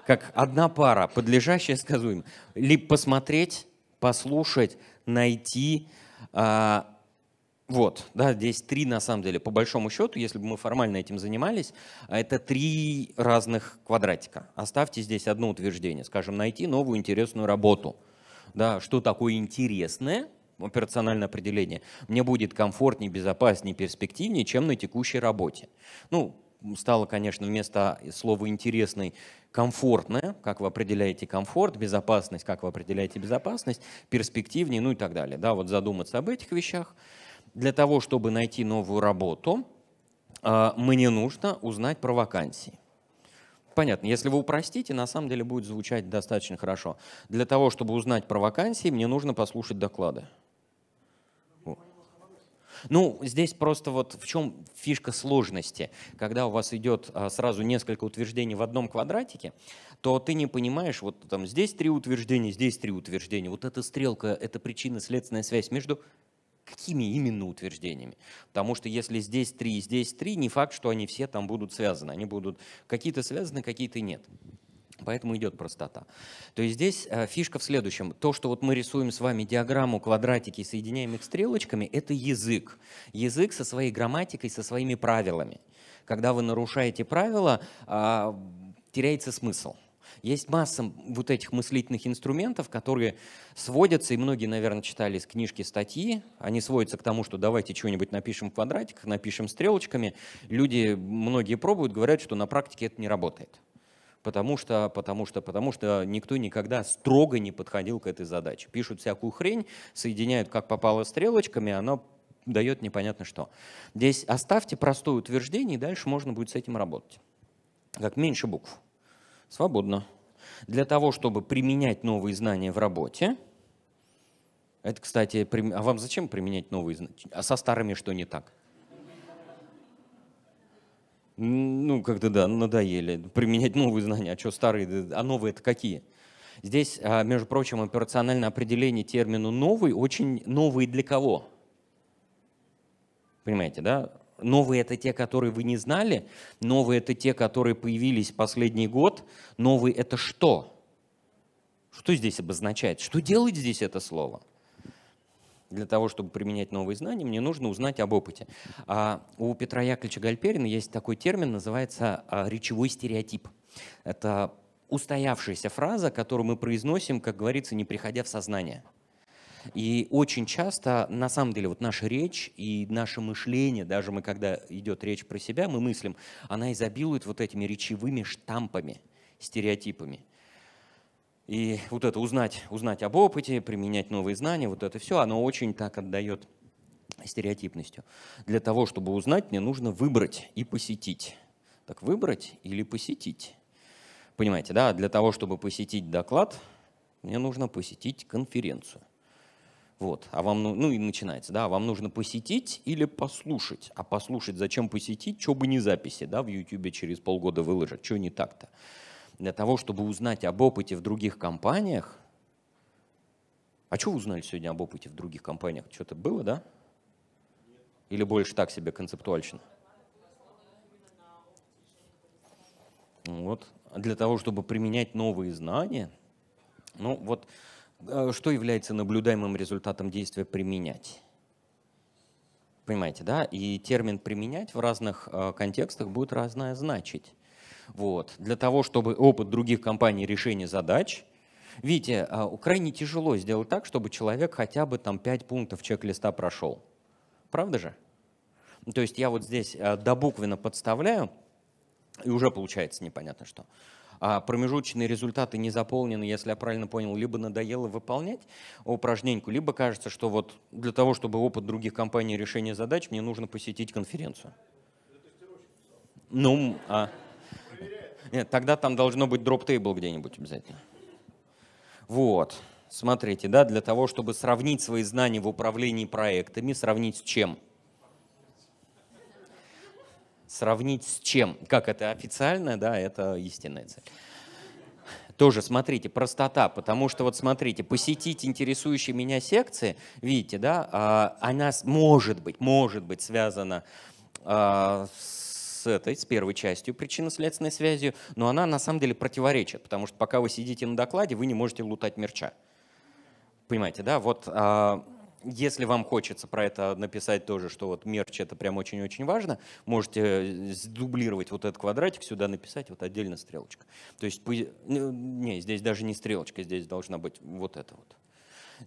как одна пара, подлежащая сказуем. Либо посмотреть, послушать, найти, а, вот, да, здесь три, на самом деле, по большому счету, если бы мы формально этим занимались, а это три разных квадратика. Оставьте здесь одно утверждение, скажем, найти новую интересную работу. Да, что такое интересное, Операциональное определение, мне будет комфортнее, безопаснее, перспективнее, чем на текущей работе. Ну, стало, конечно, вместо слова «интересный» комфортное, как вы определяете комфорт, безопасность, как вы определяете безопасность, перспективнее, ну и так далее. Да, вот задуматься об этих вещах. Для того, чтобы найти новую работу, а, мне нужно узнать про вакансии. Понятно, если вы упростите, на самом деле будет звучать достаточно хорошо. Для того, чтобы узнать про вакансии, мне нужно послушать доклады. Ну, здесь просто вот в чем фишка сложности. Когда у вас идет а, сразу несколько утверждений в одном квадратике, то ты не понимаешь, вот там здесь три утверждения, здесь три утверждения. Вот эта стрелка, это причинно-следственная связь между какими именно утверждениями. Потому что если здесь три и здесь три, не факт, что они все там будут связаны. Они будут какие-то связаны, какие-то нет. Поэтому идет простота. То есть здесь э, фишка в следующем. То, что вот мы рисуем с вами диаграмму, квадратики соединяем их стрелочками, это язык. Язык со своей грамматикой, со своими правилами. Когда вы нарушаете правила, а, теряется смысл. Есть масса вот этих мыслительных инструментов, которые сводятся, и многие, наверное, читали из книжки статьи, они сводятся к тому, что давайте что нибудь напишем в квадратиках, напишем стрелочками. Люди, многие пробуют, говорят, что на практике это не работает потому что, потому что, потому что никто никогда строго не подходил к этой задаче. Пишут всякую хрень, соединяют как попало стрелочками, оно дает непонятно что. Здесь оставьте простое утверждение, и дальше можно будет с этим работать. Как меньше букв. Свободно. Для того, чтобы применять новые знания в работе, это, кстати, прим... а вам зачем применять новые знания? А со старыми что не так? ну, как-то да, надоели применять новые знания, а что старые, а новые это какие? Здесь, а, между прочим, операциональное определение термину «новый» очень новый для кого? Понимаете, да? Новые – это те, которые вы не знали, новые – это те, которые появились последний год, новые – это что? Что здесь обозначает? Что делает здесь это слово? для того, чтобы применять новые знания, мне нужно узнать об опыте. А у Петра Яковлевича Гальперина есть такой термин, называется а, речевой стереотип. Это устоявшаяся фраза, которую мы произносим, как говорится, не приходя в сознание. И очень часто, на самом деле, вот наша речь и наше мышление, даже мы, когда идет речь про себя, мы мыслим, она изобилует вот этими речевыми штампами, стереотипами. И вот это узнать, узнать об опыте, применять новые знания, вот это все, оно очень так отдает стереотипностью. Для того, чтобы узнать, мне нужно выбрать и посетить. Так выбрать или посетить? Понимаете, да? Для того, чтобы посетить доклад, мне нужно посетить конференцию. Вот, а вам, ну, ну и начинается, да, вам нужно посетить или послушать. А послушать, зачем посетить, что бы не записи, да, в YouTube через полгода выложат, что не так-то для того, чтобы узнать об опыте в других компаниях. А что узнали сегодня об опыте в других компаниях? Что-то было, да? Или больше так себе концептуально? Ну вот. Для того, чтобы применять новые знания. Ну вот, э, что является наблюдаемым результатом действия применять? Понимаете, да? И термин применять в разных э, контекстах будет разное значить вот, для того, чтобы опыт других компаний решения задач. Видите, а, крайне тяжело сделать так, чтобы человек хотя бы там 5 пунктов чек-листа прошел. Правда же? То есть я вот здесь а, добуквенно подставляю, и уже получается непонятно что. А промежуточные результаты не заполнены, если я правильно понял, либо надоело выполнять упражненьку, либо кажется, что вот для того, чтобы опыт других компаний решения задач, мне нужно посетить конференцию. Ну, а... Нет, тогда там должно быть дроп-тейбл где-нибудь обязательно. Вот, смотрите, да, для того, чтобы сравнить свои знания в управлении проектами, сравнить с чем? Сравнить с чем? Как это официально, да, это истинная цель тоже, смотрите, простота, потому что вот смотрите, посетить интересующие меня секции, видите, да, а, она может быть, может быть связана а, с с этой, с первой частью причинно-следственной связью, но она на самом деле противоречит, потому что пока вы сидите на докладе, вы не можете лутать мерча. Понимаете, да? Вот а, если вам хочется про это написать тоже, что вот мерч это прям очень-очень важно, можете э, дублировать вот этот квадратик, сюда написать вот отдельно стрелочка. То есть, ну, не, здесь даже не стрелочка, здесь должна быть вот это вот.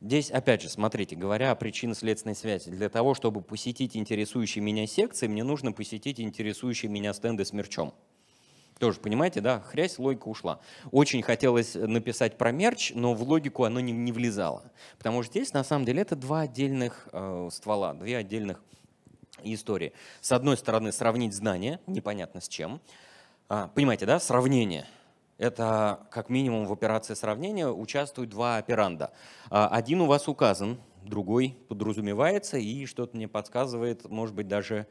Здесь, опять же, смотрите, говоря о причинно-следственной связи, для того, чтобы посетить интересующие меня секции, мне нужно посетить интересующие меня стенды с мерчом. Тоже, понимаете, да, хрясь, логика ушла. Очень хотелось написать про мерч, но в логику оно не, не влезало. Потому что здесь, на самом деле, это два отдельных э, ствола, две отдельных истории. С одной стороны, сравнить знания, непонятно с чем. А, понимаете, да, сравнение – это как минимум в операции сравнения участвуют два операнда. А, один у вас указан, другой подразумевается и что-то мне подсказывает, может быть, даже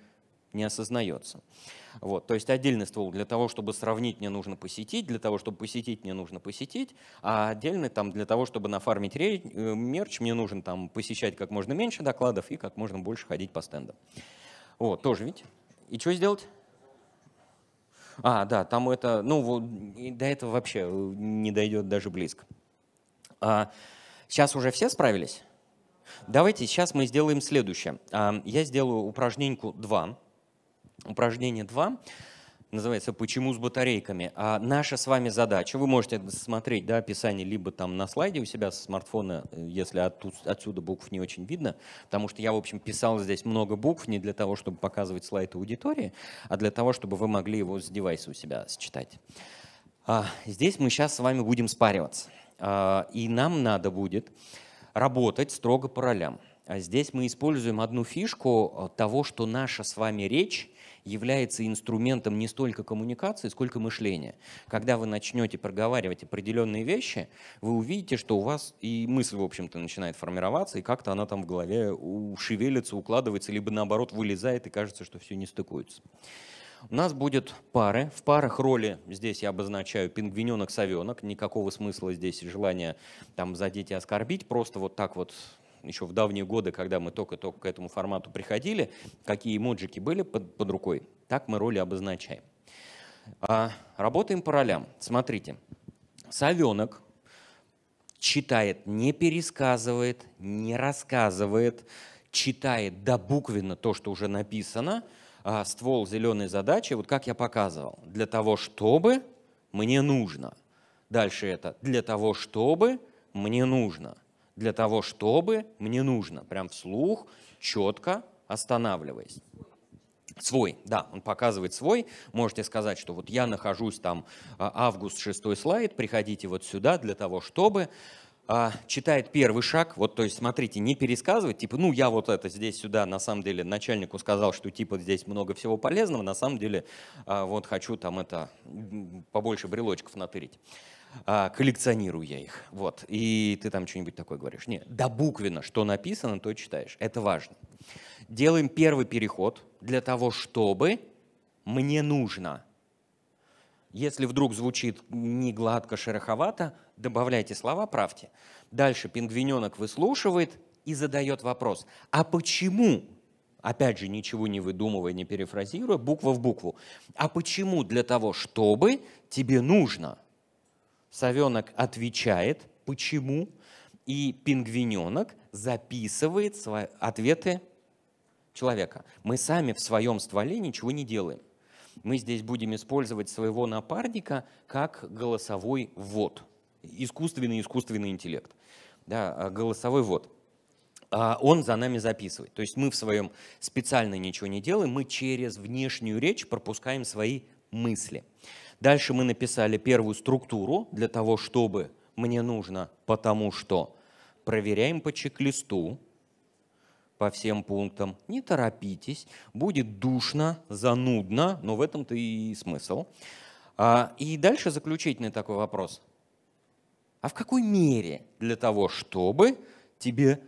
не осознается. Вот, то есть отдельный ствол для того, чтобы сравнить, мне нужно посетить, для того, чтобы посетить, мне нужно посетить, а отдельный там для того, чтобы нафармить э, мерч, мне нужно там посещать как можно меньше докладов и как можно больше ходить по стендам. Вот, тоже ведь. И что сделать? А, да, там это, ну, до этого вообще э, не дойдет даже близко. А, сейчас уже все справились? Давайте сейчас мы сделаем следующее. А, я сделаю упражненьку 2. Упражнение 2 называется «Почему с батарейками?». А наша с вами задача, вы можете смотреть да, описание либо там на слайде у себя со смартфона, э, если от, отсюда букв не очень видно, потому что я, в общем, писал здесь много букв не для того, чтобы показывать слайд аудитории, а для того, чтобы вы могли его с девайса у себя считать. А, здесь мы сейчас с вами будем спариваться. А, и нам надо будет работать строго по ролям. А здесь мы используем одну фишку э, того, что наша с вами речь является инструментом не столько коммуникации, сколько мышления. Когда вы начнете проговаривать определенные вещи, вы увидите, что у вас и мысль, в общем-то, начинает формироваться, и как-то она там в голове шевелится, укладывается, либо наоборот вылезает, и кажется, что все не стыкуется. У нас будет пары. В парах роли здесь я обозначаю пингвиненок-совенок. Никакого смысла здесь желания там задеть и оскорбить. Просто вот так вот еще в давние годы, когда мы только-только к этому формату приходили, какие эмоджики были под, под рукой, так мы роли обозначаем. А, работаем по ролям. Смотрите, совенок читает, не пересказывает, не рассказывает, читает добуквенно то, что уже написано, а ствол зеленой задачи, вот как я показывал, для того, чтобы мне нужно. Дальше это для того, чтобы мне нужно для того, чтобы мне нужно, прям вслух, четко останавливаясь. Свой, да, он показывает свой. Можете сказать, что вот я нахожусь там, а, август, шестой слайд, приходите вот сюда для того, чтобы а, читает первый шаг, вот, то есть, смотрите, не пересказывать, типа, ну, я вот это здесь, сюда, на самом деле, начальнику сказал, что, типа, здесь много всего полезного, на самом деле, а, вот, хочу там это, побольше брелочков натырить а, коллекционирую я их. Вот. И ты там что-нибудь такое говоришь. Нет, добуквенно, что написано, то читаешь. Это важно. Делаем первый переход для того, чтобы мне нужно. Если вдруг звучит не гладко, шероховато, добавляйте слова, правьте. Дальше пингвиненок выслушивает и задает вопрос. А почему опять же, ничего не выдумывая, не перефразируя, буква в букву. А почему для того, чтобы тебе нужно? Совенок отвечает, почему, и пингвиненок записывает свои ответы человека. Мы сами в своем стволе ничего не делаем. Мы здесь будем использовать своего напарника как голосовой ввод. Искусственный искусственный интеллект. Да, а, голосовой ввод. А, он за нами записывает. То есть мы в своем специально ничего не делаем, мы через внешнюю речь пропускаем свои мысли. Дальше мы написали первую структуру для того, чтобы мне нужно, потому что проверяем по чек-листу, по всем пунктам. Не торопитесь, будет душно, занудно, но в этом-то и смысл. А, и дальше заключительный такой вопрос. А в какой мере для того, чтобы тебе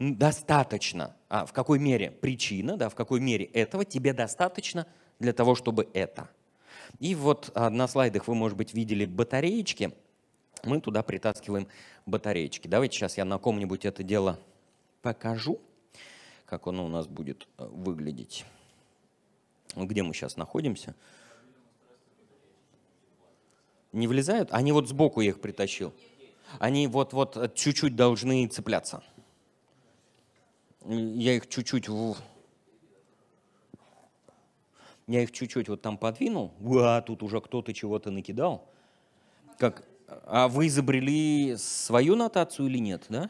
достаточно, а в какой мере причина, да, в какой мере этого тебе достаточно для того, чтобы это – и вот а, на слайдах вы, может быть, видели батареечки. Мы туда притаскиваем батареечки. Давайте сейчас я на ком-нибудь это дело покажу, как оно у нас будет э, выглядеть. Где мы сейчас находимся? Не влезают? Они вот сбоку я их притащил. Они вот-вот э, чуть-чуть должны цепляться. Я их чуть-чуть я их чуть-чуть вот там подвинул, а тут уже кто-то чего-то накидал. Как, а вы изобрели свою нотацию или нет, да?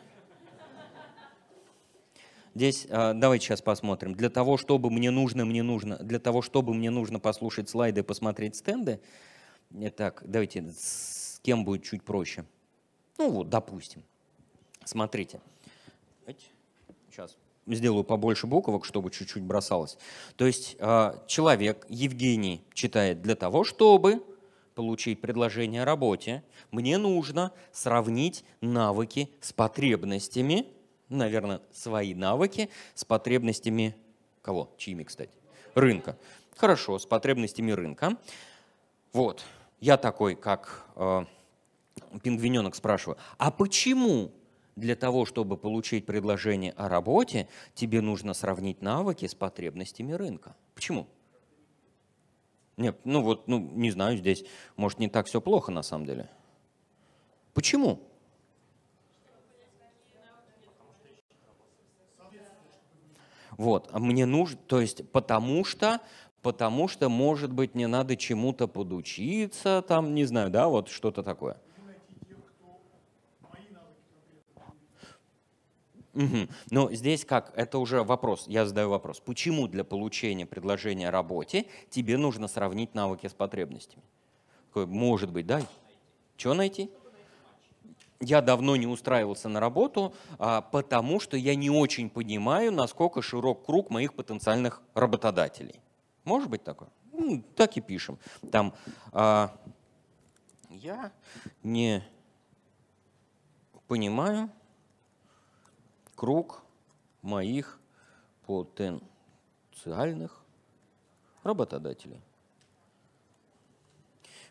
Здесь, а, давайте сейчас посмотрим. Для того, чтобы мне нужно, мне нужно, для того, чтобы мне нужно послушать слайды посмотреть стенды. Итак, давайте, с кем будет чуть проще? Ну вот, допустим. Смотрите. Сейчас сделаю побольше буквок, чтобы чуть-чуть бросалось. То есть а, человек, Евгений, читает для того, чтобы получить предложение о работе, мне нужно сравнить навыки с потребностями, наверное, свои навыки с потребностями кого? Чьими, кстати? Рынка. Хорошо, с потребностями рынка. Вот, я такой, как э, пингвиненок спрашиваю, а почему для того, чтобы получить предложение о работе, тебе нужно сравнить навыки с потребностями рынка. Почему? Нет, ну вот, ну не знаю, здесь, может, не так все плохо на самом деле. Почему? Вот, а мне нужно, то есть потому что, потому что, может быть, мне надо чему-то подучиться, там, не знаю, да, вот что-то такое. Угу. Но здесь как? Это уже вопрос. Я задаю вопрос. Почему для получения предложения о работе тебе нужно сравнить навыки с потребностями? Может быть, да? Чего найти? я давно не устраивался на работу, а, потому что я не очень понимаю, насколько широк круг моих потенциальных работодателей. Может быть такое? Ну, так и пишем. Там а, я не понимаю, круг моих потенциальных работодателей.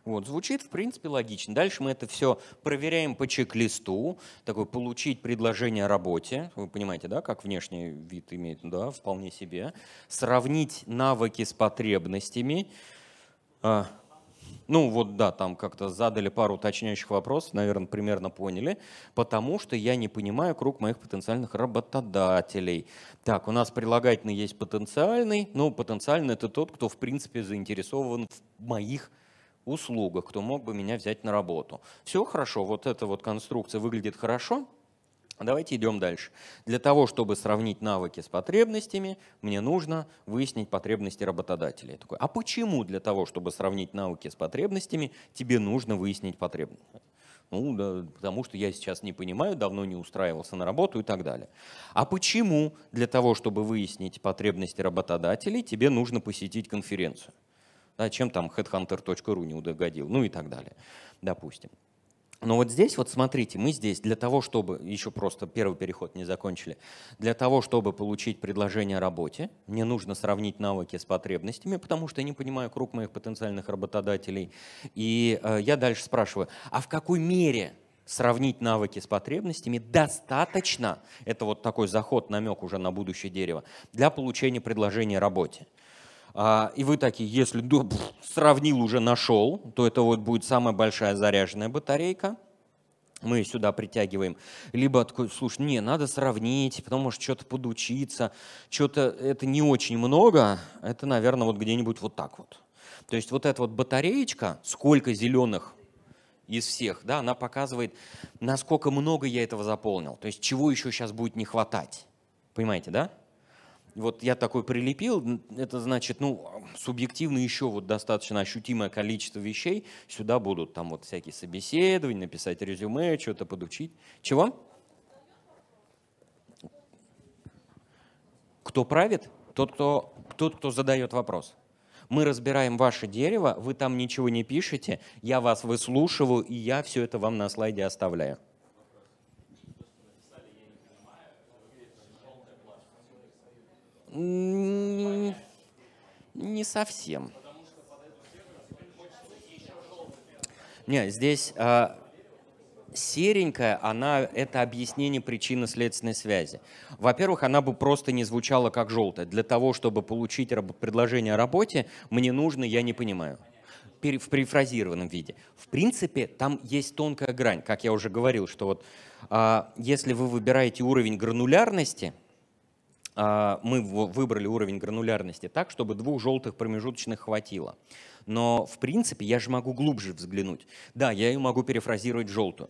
Вот, звучит, в принципе, логично. Дальше мы это все проверяем по чек-листу, такой получить предложение о работе, вы понимаете, да, как внешний вид имеет, да, вполне себе, сравнить навыки с потребностями, а, ну вот да, там как-то задали пару уточняющих вопросов, наверное, примерно поняли, потому что я не понимаю круг моих потенциальных работодателей. Так, у нас прилагательный есть потенциальный, но потенциальный это тот, кто в принципе заинтересован в моих услугах, кто мог бы меня взять на работу. Все хорошо, вот эта вот конструкция выглядит хорошо, Давайте идем дальше. Для того, чтобы сравнить навыки с потребностями, мне нужно выяснить потребности работодателя. Я такой, а почему для того, чтобы сравнить навыки с потребностями, тебе нужно выяснить потребности? Ну, да, потому что я сейчас не понимаю, давно не устраивался на работу и так далее. А почему для того, чтобы выяснить потребности работодателей, тебе нужно посетить конференцию? Да, чем там headhunter.ru не удогодил, ну и так далее, допустим. Но вот здесь, вот смотрите, мы здесь для того, чтобы, еще просто первый переход не закончили, для того, чтобы получить предложение о работе, мне нужно сравнить навыки с потребностями, потому что я не понимаю круг моих потенциальных работодателей. И э, я дальше спрашиваю, а в какой мере сравнить навыки с потребностями достаточно, это вот такой заход, намек уже на будущее дерево, для получения предложения о работе? А, и вы такие, если сравнил уже нашел, то это вот будет самая большая заряженная батарейка. Мы сюда притягиваем. Либо такой, слушай, не, надо сравнить, потом может что-то подучиться. Что-то это не очень много, это, наверное, вот где-нибудь вот так вот. То есть вот эта вот батареечка, сколько зеленых из всех, да, она показывает, насколько много я этого заполнил, то есть чего еще сейчас будет не хватать. Понимаете, да? вот я такой прилепил, это значит, ну, субъективно еще вот достаточно ощутимое количество вещей сюда будут, там вот всякие собеседования, написать резюме, что-то подучить. Чего? Кто правит? Тот, кто, тот, кто задает вопрос. Мы разбираем ваше дерево, вы там ничего не пишете, я вас выслушиваю, и я все это вам на слайде оставляю. Не совсем. Не, здесь э, серенькая, она это объяснение причины следственной связи. Во-первых, она бы просто не звучала как желтая. Для того, чтобы получить раб- предложение о работе, мне нужно, я не понимаю в перефразированном виде. В принципе, там есть тонкая грань, как я уже говорил, что вот э, если вы выбираете уровень гранулярности, а, мы выбрали уровень гранулярности так, чтобы двух желтых промежуточных хватило. Но, в принципе, я же могу глубже взглянуть. Да, я ее могу перефразировать желтую.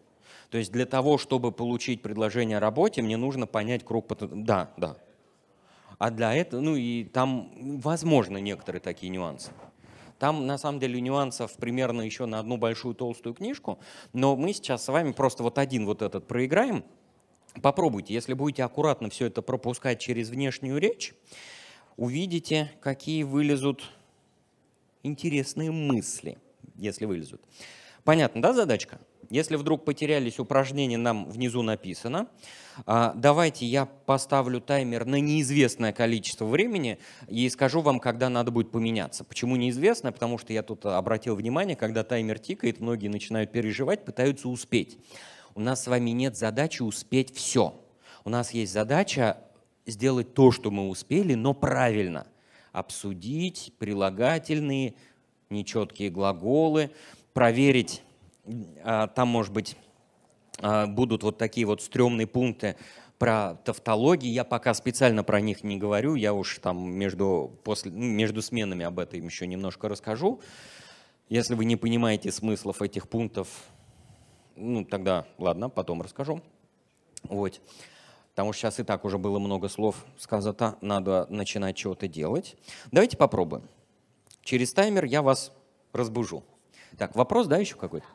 То есть для того, чтобы получить предложение о работе, мне нужно понять круг потенциала. Да, да. А для этого, ну и там, возможно, некоторые такие нюансы. Там, на самом деле, нюансов примерно еще на одну большую толстую книжку, но мы сейчас с вами просто вот один вот этот проиграем, попробуйте, если будете аккуратно все это пропускать через внешнюю речь, увидите, какие вылезут интересные мысли, если вылезут. Понятно, да, задачка? Если вдруг потерялись упражнения, нам внизу написано. А, давайте я поставлю таймер на неизвестное количество времени и скажу вам, когда надо будет поменяться. Почему неизвестно? Потому что я тут обратил внимание, когда таймер тикает, многие начинают переживать, пытаются успеть. У нас с вами нет задачи успеть все. У нас есть задача сделать то, что мы успели, но правильно. Обсудить прилагательные, нечеткие глаголы, проверить, а, там, может быть, а, будут вот такие вот стрёмные пункты, про тавтологии я пока специально про них не говорю, я уж там между, после, ну, между сменами об этом еще немножко расскажу. Если вы не понимаете смыслов этих пунктов, ну, тогда ладно, потом расскажу. Вот. Потому что сейчас и так уже было много слов сказано, надо начинать чего-то делать. Давайте попробуем. Через таймер я вас разбужу. Так, вопрос, да, еще какой-то?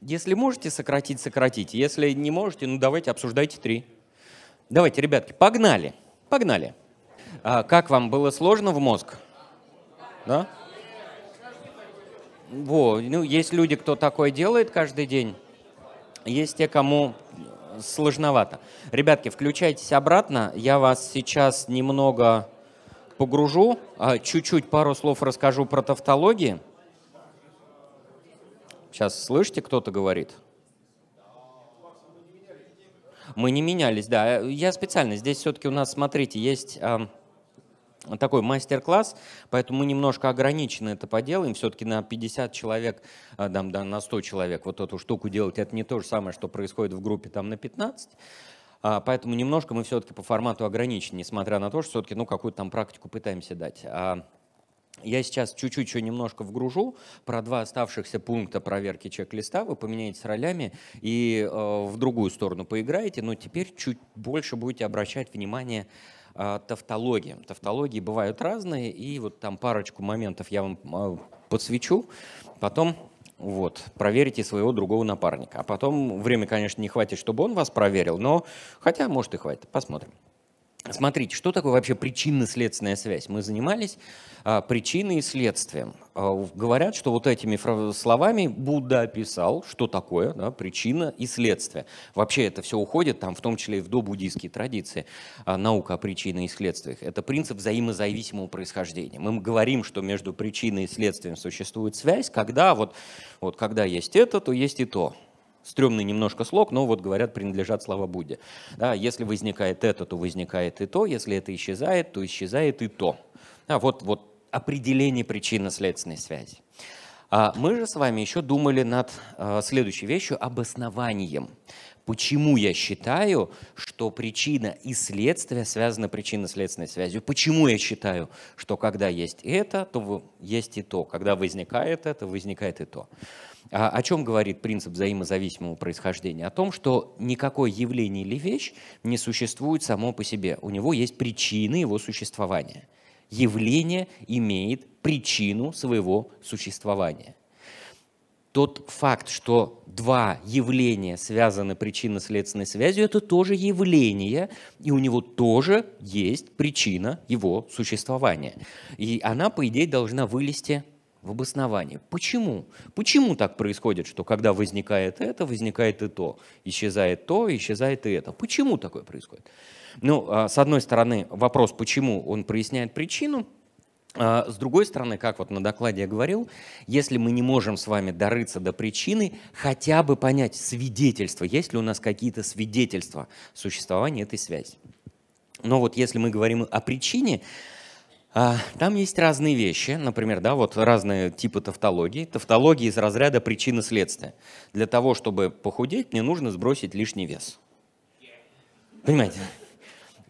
Если можете сократить, сократите. Если не можете, ну давайте обсуждайте три. Давайте, ребятки, погнали. Погнали. А, как вам было сложно в мозг? Да? Во, ну, есть люди, кто такое делает каждый день, есть те, кому сложновато. Ребятки, включайтесь обратно, я вас сейчас немного погружу, а чуть-чуть пару слов расскажу про тавтологии. Сейчас слышите, кто-то говорит? Мы не менялись, да. Я специально, здесь все-таки у нас, смотрите, есть такой мастер-класс, поэтому мы немножко ограниченно это поделаем. Все-таки на 50 человек, э, там, да, на 100 человек вот эту штуку делать, это не то же самое, что происходит в группе там на 15. А, поэтому немножко мы все-таки по формату ограничены, несмотря на то, что все-таки ну, какую-то там практику пытаемся дать. А я сейчас чуть-чуть еще немножко вгружу про два оставшихся пункта проверки чек-листа. Вы поменяете с ролями и э, в другую сторону поиграете, но теперь чуть больше будете обращать внимание а, тавтологиям. Тавтологии бывают разные, и вот там парочку моментов я вам а, подсвечу, потом вот, проверите своего другого напарника. А потом время, конечно, не хватит, чтобы он вас проверил, но хотя, может, и хватит. Посмотрим. Смотрите, что такое вообще причинно-следственная связь? Мы занимались а, причиной и следствием. А, говорят, что вот этими словами Будда описал, что такое да, причина и следствие. Вообще это все уходит, там, в том числе и в добуддийские традиции, а, наука о причине и следствиях. Это принцип взаимозависимого происхождения. Мы говорим, что между причиной и следствием существует связь, когда вот, вот когда есть это, то есть и то стрёмный немножко слог, но вот говорят, принадлежат слова Будде. Да, если возникает это, то возникает и то, если это исчезает, то исчезает и то. Да, вот, вот определение причинно-следственной связи. А мы же с вами еще думали над а, следующей вещью – обоснованием. Почему я считаю, что причина и следствие связаны причинно-следственной связью? Почему я считаю, что когда есть это, то есть и то, когда возникает это, возникает и то? А о чем говорит принцип взаимозависимого происхождения? О том, что никакое явление или вещь не существует само по себе. У него есть причины его существования. Явление имеет причину своего существования. Тот факт, что два явления связаны причинно-следственной связью, это тоже явление, и у него тоже есть причина его существования. И она, по идее, должна вылезти в обосновании. Почему? Почему так происходит, что когда возникает это, возникает и то, исчезает то, исчезает и это? Почему такое происходит? Ну, а, с одной стороны, вопрос «почему?» он проясняет причину, а, с другой стороны, как вот на докладе я говорил, если мы не можем с вами дорыться до причины, хотя бы понять свидетельство, есть ли у нас какие-то свидетельства существования этой связи. Но вот если мы говорим о причине, а, там есть разные вещи, например, да, вот разные типы тавтологии. Тавтологии из разряда причины следствия. Для того, чтобы похудеть, мне нужно сбросить лишний вес. Понимаете?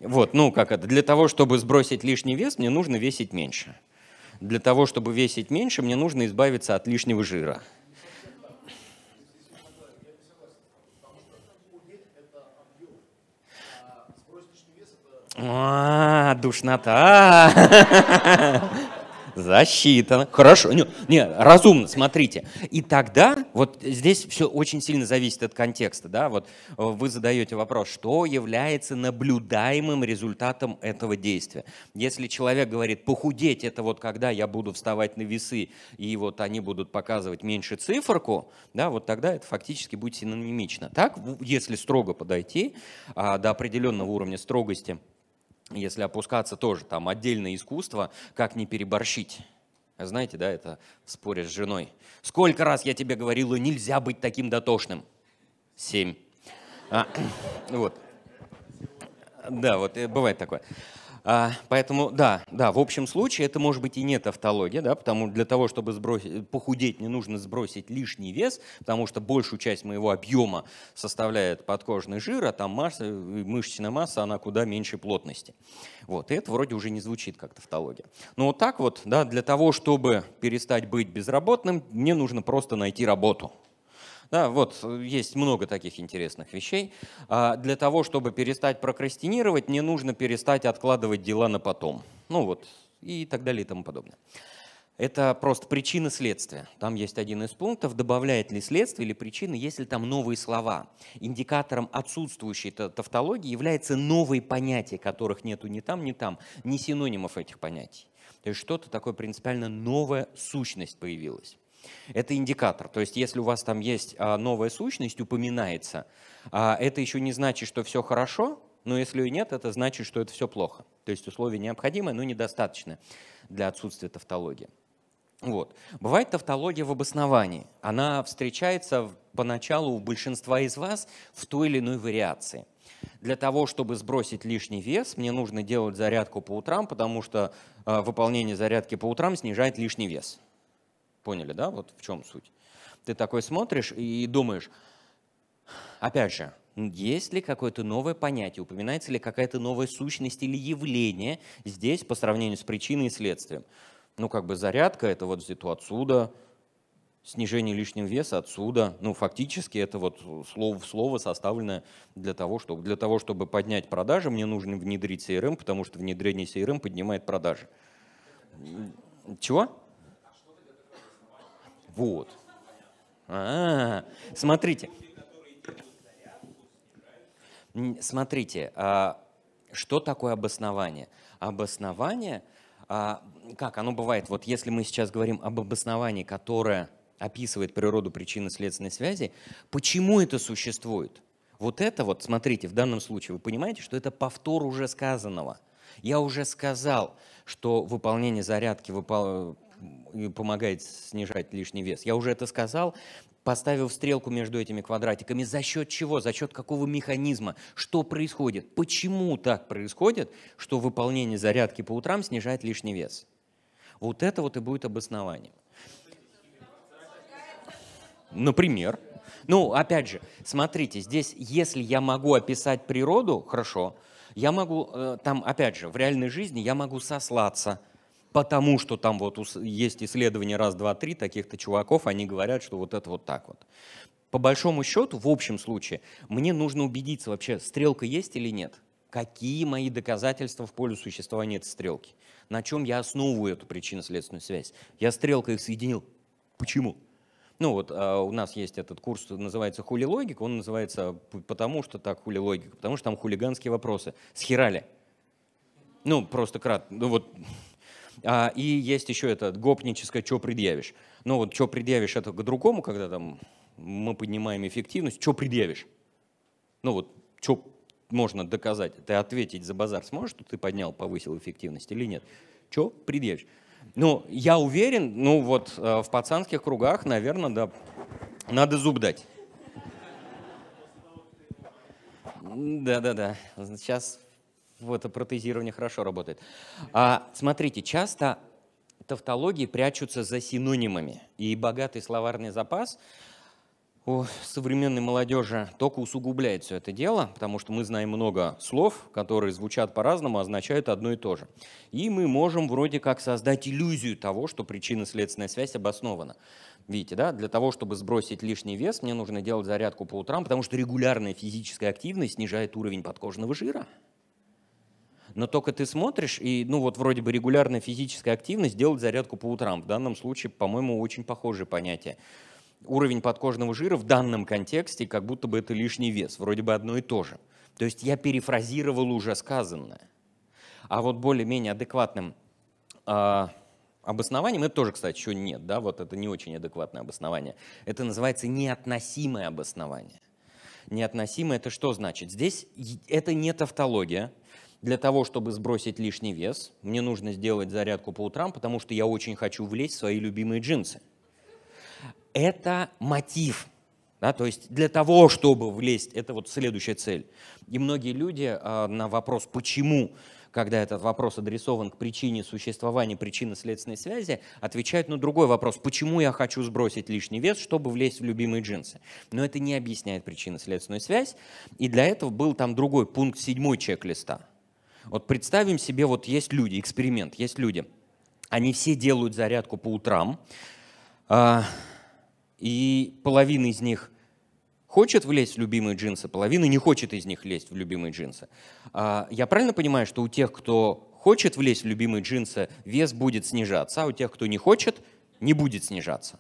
Вот, ну как это, для того, чтобы сбросить лишний вес, мне нужно весить меньше. Для того, чтобы весить меньше, мне нужно избавиться от лишнего жира. А, душнота. *laughs* защита, Хорошо. Не, не, разумно, смотрите. И тогда, вот здесь все очень сильно зависит от контекста. Да? Вот э, вы задаете вопрос, что является наблюдаемым результатом этого действия. Если человек говорит, похудеть это вот когда я буду вставать на весы, и вот они будут показывать меньше циферку, да, вот тогда это фактически будет синонимично. Так, если строго подойти а, до определенного уровня строгости, если опускаться тоже, там отдельное искусство, как не переборщить. Знаете, да, это в споре с женой. Сколько раз я тебе говорила, нельзя быть таким дотошным? Семь. А, *clears throat* вот. Да, вот э, бывает такое. А, поэтому, да, да, в общем случае это может быть и не тавтология, да, потому для того, чтобы сбросить, похудеть, не нужно сбросить лишний вес, потому что большую часть моего объема составляет подкожный жир, а там масса, мышечная масса, она куда меньше плотности. Вот, и это вроде уже не звучит как тавтология. Но вот так вот, да, для того, чтобы перестать быть безработным, мне нужно просто найти работу. Да, вот э, есть много таких интересных вещей. А, для того, чтобы перестать прокрастинировать, не нужно перестать откладывать дела на потом. Ну вот, и так далее и тому подобное. Это просто причина следствия. Там есть один из пунктов, добавляет ли следствие или причина, если там новые слова. Индикатором отсутствующей тавтологии является новые понятия, которых нету ни там, ни там, ни синонимов этих понятий. То есть что-то такое принципиально новое сущность появилась. Это индикатор. То есть, если у вас там есть а, новая сущность, упоминается, а, это еще не значит, что все хорошо, но если и нет, это значит, что это все плохо. То есть условия необходимы, но недостаточно для отсутствия тавтологии. Вот. Бывает тавтология в обосновании. Она встречается поначалу у большинства из вас в той или иной вариации. Для того, чтобы сбросить лишний вес, мне нужно делать зарядку по утрам, потому что э, выполнение зарядки по утрам снижает лишний вес. Поняли, да, вот в чем суть? Ты такой смотришь и думаешь, опять же, ну, есть ли какое-то новое понятие, упоминается ли какая-то новая сущность или явление здесь по сравнению с причиной и следствием. Ну, как бы зарядка – это вот где отсюда, снижение лишнего веса отсюда. Ну, фактически это вот слово в слово составлено для того, чтобы, для того, чтобы поднять продажи, мне нужно внедрить CRM, потому что внедрение CRM поднимает продажи. Чего? Вот. А, -а, -а. смотрите. Смотрите, а, что такое обоснование? Обоснование, а, как оно бывает, вот если мы сейчас говорим об обосновании, которое описывает природу причинно-следственной связи, почему это существует? Вот это вот, смотрите, в данном случае вы понимаете, что это повтор уже сказанного. Я уже сказал, что выполнение зарядки выпол помогает снижать лишний вес. Я уже это сказал, поставив стрелку между этими квадратиками. За счет чего? За счет какого механизма? Что происходит? Почему так происходит, что выполнение зарядки по утрам снижает лишний вес? Вот это вот и будет обоснованием. Например. Ну, опять же, смотрите, здесь, если я могу описать природу, хорошо, я могу, э, там, опять же, в реальной жизни я могу сослаться – потому что там вот есть исследования раз, два, три таких-то чуваков, они говорят, что вот это вот так вот. По большому счету, в общем случае, мне нужно убедиться вообще, стрелка есть или нет. Какие мои доказательства в пользу существования этой стрелки? На чем я основываю эту причинно-следственную связь? Я стрелкой их соединил. Почему? Ну вот а, у нас есть этот курс, называется «Хулилогика», он называется потому что так «Хулилогика», потому что там хулиганские вопросы. Схерали. Ну, просто кратко, ну вот а, и есть еще это гопническое «что предъявишь?». Ну вот «что предъявишь» это к другому, когда там мы поднимаем эффективность, «что предъявишь?». Ну вот «что можно доказать?» Ты ответить за базар сможешь, что ты поднял, повысил эффективность или нет? «Что предъявишь?». Ну, я уверен, ну вот э, в пацанских кругах, наверное, да, надо зуб дать. Да-да-да, сейчас вот протезирование хорошо работает. А, смотрите, часто тавтологии прячутся за синонимами, и богатый словарный запас у современной молодежи только усугубляет все это дело, потому что мы знаем много слов, которые звучат по-разному, а означают одно и то же. И мы можем вроде как создать иллюзию того, что причинно-следственная связь обоснована. Видите, да, для того, чтобы сбросить лишний вес, мне нужно делать зарядку по утрам, потому что регулярная физическая активность снижает уровень подкожного жира но только ты смотришь, и, ну, вот вроде бы регулярная физическая активность, делать зарядку по утрам. В данном случае, по-моему, очень похожие понятия. Уровень подкожного жира в данном контексте как будто бы это лишний вес. Вроде бы одно и то же. То есть я перефразировал уже сказанное. А вот более-менее адекватным э, обоснованием, это тоже, кстати, еще нет, да, вот это не очень адекватное обоснование. Это называется неотносимое обоснование. Неотносимое это что значит? Здесь это не тавтология, для того, чтобы сбросить лишний вес, мне нужно сделать зарядку по утрам, потому что я очень хочу влезть в свои любимые джинсы. Это мотив. Да, то есть для того, чтобы влезть, это вот следующая цель. И многие люди э, на вопрос «почему?», когда этот вопрос адресован к причине существования причинно-следственной связи, отвечают на другой вопрос «почему я хочу сбросить лишний вес, чтобы влезть в любимые джинсы?». Но это не объясняет причинно-следственную связь, и для этого был там другой пункт седьмой чек-листа. Вот представим себе, вот есть люди, эксперимент, есть люди. Они все делают зарядку по утрам, а, и половина из них хочет влезть в любимые джинсы, половина не хочет из них лезть в любимые джинсы. А, я правильно понимаю, что у тех, кто хочет влезть в любимые джинсы, вес будет снижаться, а у тех, кто не хочет, не будет снижаться?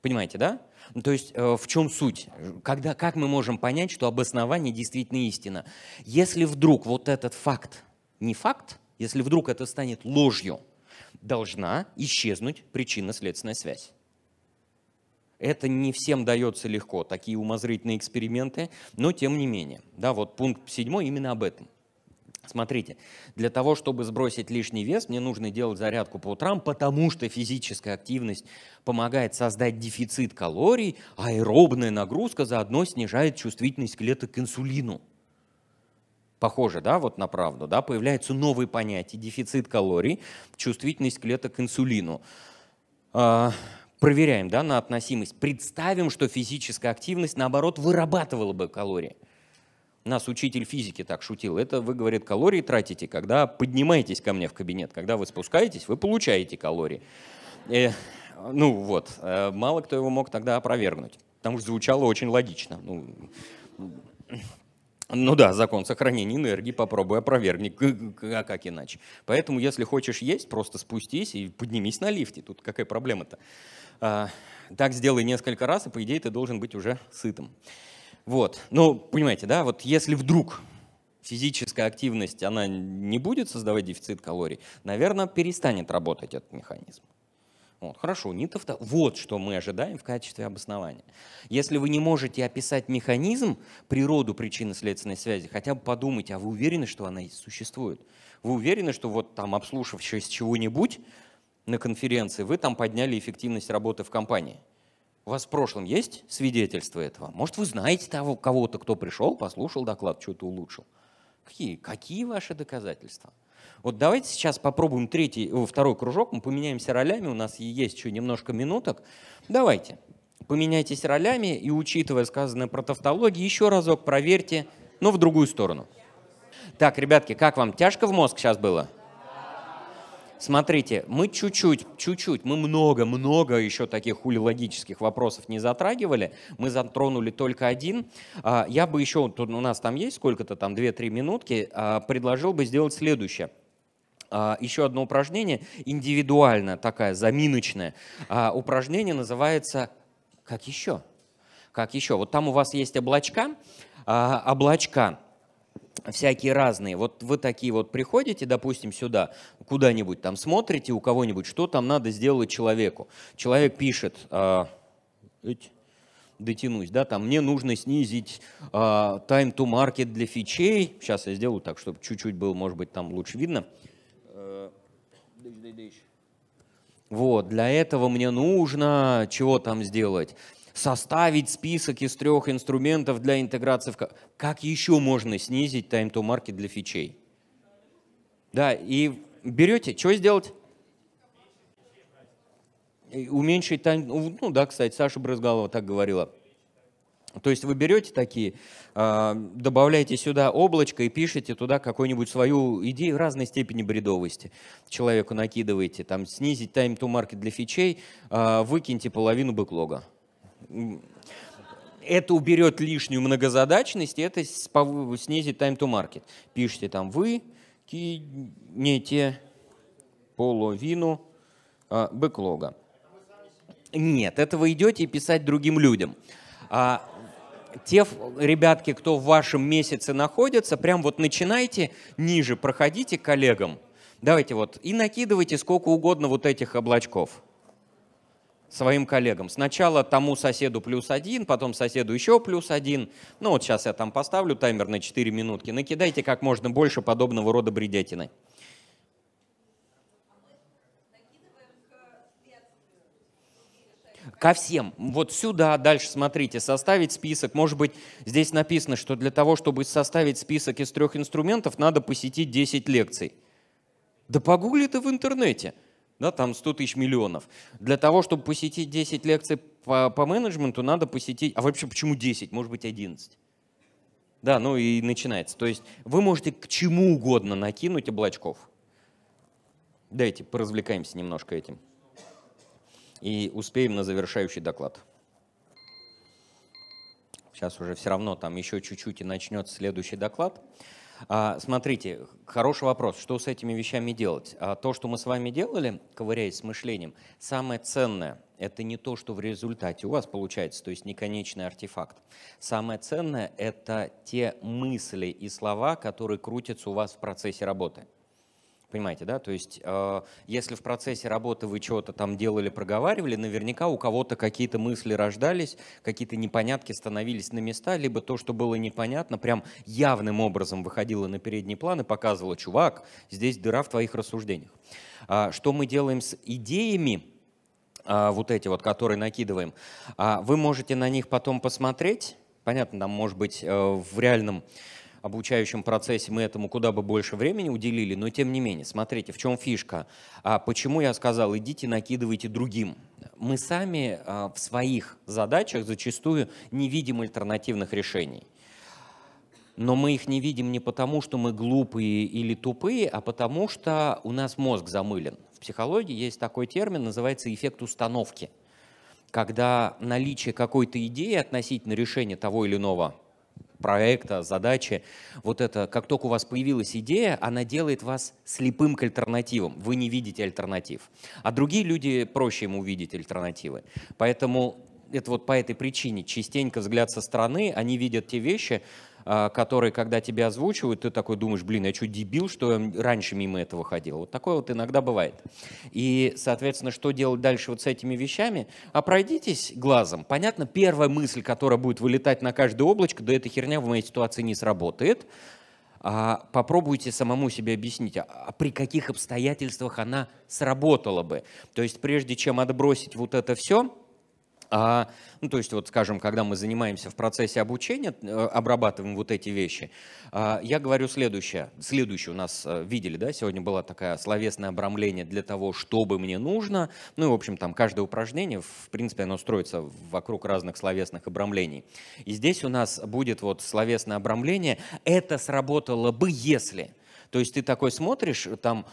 Понимаете, да? Ну, то есть э, в чем суть? Когда, как мы можем понять, что обоснование действительно истина? Если вдруг вот этот факт не факт, если вдруг это станет ложью, должна исчезнуть причинно-следственная связь. Это не всем дается легко, такие умозрительные эксперименты, но тем не менее. Да, вот пункт седьмой именно об этом. Смотрите, для того, чтобы сбросить лишний вес, мне нужно делать зарядку по утрам, потому что физическая активность помогает создать дефицит калорий, а аэробная нагрузка заодно снижает чувствительность клеток к инсулину. Похоже, да, вот на правду, да, появляются новые понятия, дефицит калорий, чувствительность клеток к инсулину. А, проверяем, да, на относимость. Представим, что физическая активность, наоборот, вырабатывала бы калории – нас учитель физики так шутил, это вы, говорит, калории тратите, когда поднимаетесь ко мне в кабинет, когда вы спускаетесь, вы получаете калории. И, э, ну вот, э, мало кто его мог тогда опровергнуть, потому что звучало очень логично. Ну, ну да, закон сохранения энергии, попробуй опровергни, а как иначе. Поэтому, если хочешь есть, просто спустись и поднимись на лифте, тут какая проблема-то. А, так сделай несколько раз, и по идее ты должен быть уже сытым. Вот. Ну, понимаете, да, вот если вдруг физическая активность, она не будет создавать дефицит калорий, наверное, перестанет работать этот механизм. Вот, хорошо, Нитов, то Вот что мы ожидаем в качестве обоснования. Если вы не можете описать механизм, природу причинно-следственной связи, хотя бы подумайте, а вы уверены, что она существует? Вы уверены, что вот там, обслушавшись чего-нибудь на конференции, вы там подняли эффективность работы в компании? У вас в прошлом есть свидетельство этого? Может, вы знаете того кого-то, кто пришел, послушал доклад, что-то улучшил? Какие, какие ваши доказательства? Вот давайте сейчас попробуем третий, э, второй кружок, мы поменяемся ролями, у нас есть еще немножко минуток. Давайте, поменяйтесь ролями и, учитывая сказанное про тавтологию, еще разок проверьте, но в другую сторону. Так, ребятки, как вам, тяжко в мозг сейчас было? Смотрите, мы чуть-чуть, чуть-чуть, мы много-много еще таких хулилогических вопросов не затрагивали. Мы затронули только один. А, я бы еще, тут у нас там есть сколько-то, там 2-3 минутки, а, предложил бы сделать следующее а, еще одно упражнение, индивидуально, такая заминочное. Упражнение называется «Как еще?». Как еще? Вот там у вас есть облачка, облачка, всякие разные. Вот вы такие вот приходите, допустим, сюда, куда-нибудь там смотрите у кого-нибудь, что там надо сделать человеку. Человек пишет, э, дотянусь, да, там мне нужно снизить э, time to market для фичей. Сейчас я сделаю так, чтобы чуть-чуть было, может быть, там лучше видно. Вот, для этого мне нужно чего там сделать составить список из трех инструментов для интеграции в... Как еще можно снизить time-to-market для фичей? Да, и берете, что сделать? Уменьшить time... Ну, ну да, кстати, Саша Брызгалова так говорила. То есть вы берете такие, а, добавляете сюда облачко и пишете туда какую-нибудь свою идею разной степени бредовости. Человеку накидываете, там, снизить time-to-market для фичей, а, выкиньте половину бэклога это уберет лишнюю многозадачность, и это снизит time to market. Пишите там вы кинете половину а, бэклога. Нет, это вы идете писать другим людям. А, те ребятки, кто в вашем месяце находится, прям вот начинайте ниже, проходите коллегам. Давайте вот и накидывайте сколько угодно вот этих облачков своим коллегам. Сначала тому соседу плюс один, потом соседу еще плюс один. Ну вот сейчас я там поставлю таймер на 4 минутки. Накидайте как можно больше подобного рода бредятины. ко всем. Вот сюда дальше смотрите, составить список. Может быть, здесь написано, что для того, чтобы составить список из трех инструментов, надо посетить 10 лекций. Да погугли ты в интернете да, там 100 тысяч миллионов. Для того, чтобы посетить 10 лекций по, по менеджменту, надо посетить, а вообще почему 10, может быть 11? Да, ну и начинается. То есть вы можете к чему угодно накинуть облачков. Дайте, поразвлекаемся немножко этим. И успеем на завершающий доклад. Сейчас уже все равно там еще чуть-чуть и начнется следующий доклад. А, смотрите, хороший вопрос, что с этими вещами делать? А, то, что мы с вами делали, ковыряясь с мышлением, самое ценное – это не то, что в результате у вас получается, то есть не конечный артефакт. Самое ценное – это те мысли и слова, которые крутятся у вас в процессе работы. Понимаете, да? То есть, э, если в процессе работы вы что-то там делали, проговаривали, наверняка у кого-то какие-то мысли рождались, какие-то непонятки становились на места, либо то, что было непонятно, прям явным образом выходило на передний план и показывало, чувак, здесь дыра в твоих рассуждениях. Э, что мы делаем с идеями, а, вот эти вот, которые накидываем? вы можете на них потом посмотреть. Понятно, там, может быть, э, в реальном обучающем процессе мы этому куда бы больше времени уделили, но тем не менее, смотрите, в чем фишка. А почему я сказал, идите накидывайте другим. Мы сами а, в своих задачах зачастую не видим альтернативных решений. Но мы их не видим не потому, что мы глупые или тупые, а потому что у нас мозг замылен. В психологии есть такой термин, называется эффект установки. Когда наличие какой-то идеи относительно решения того или иного проекта, задачи. Вот это, как только у вас появилась идея, она делает вас слепым к альтернативам. Вы не видите альтернатив. А другие люди проще ему увидеть альтернативы. Поэтому это вот по этой причине частенько взгляд со стороны, они видят те вещи, а, которые, когда тебя озвучивают, ты такой думаешь, блин, я что, дебил, что я раньше мимо этого ходил? Вот такое вот иногда бывает. И, соответственно, что делать дальше вот с этими вещами? А пройдитесь глазом. Понятно, первая мысль, которая будет вылетать на каждое облачко, да эта херня в моей ситуации не сработает. А попробуйте самому себе объяснить, а, а при каких обстоятельствах она сработала бы. То есть прежде чем отбросить вот это все, а, ну, то есть, вот, скажем, когда мы занимаемся в процессе обучения, э, обрабатываем вот эти вещи, а, я говорю следующее. Следующее у нас э, видели, да, сегодня было такое словесное обрамление для того, что бы мне нужно. Ну и, в общем, там каждое упражнение, в принципе, оно строится вокруг разных словесных обрамлений. И здесь у нас будет вот словесное обрамление. Это сработало бы, если. То есть ты такой смотришь, там,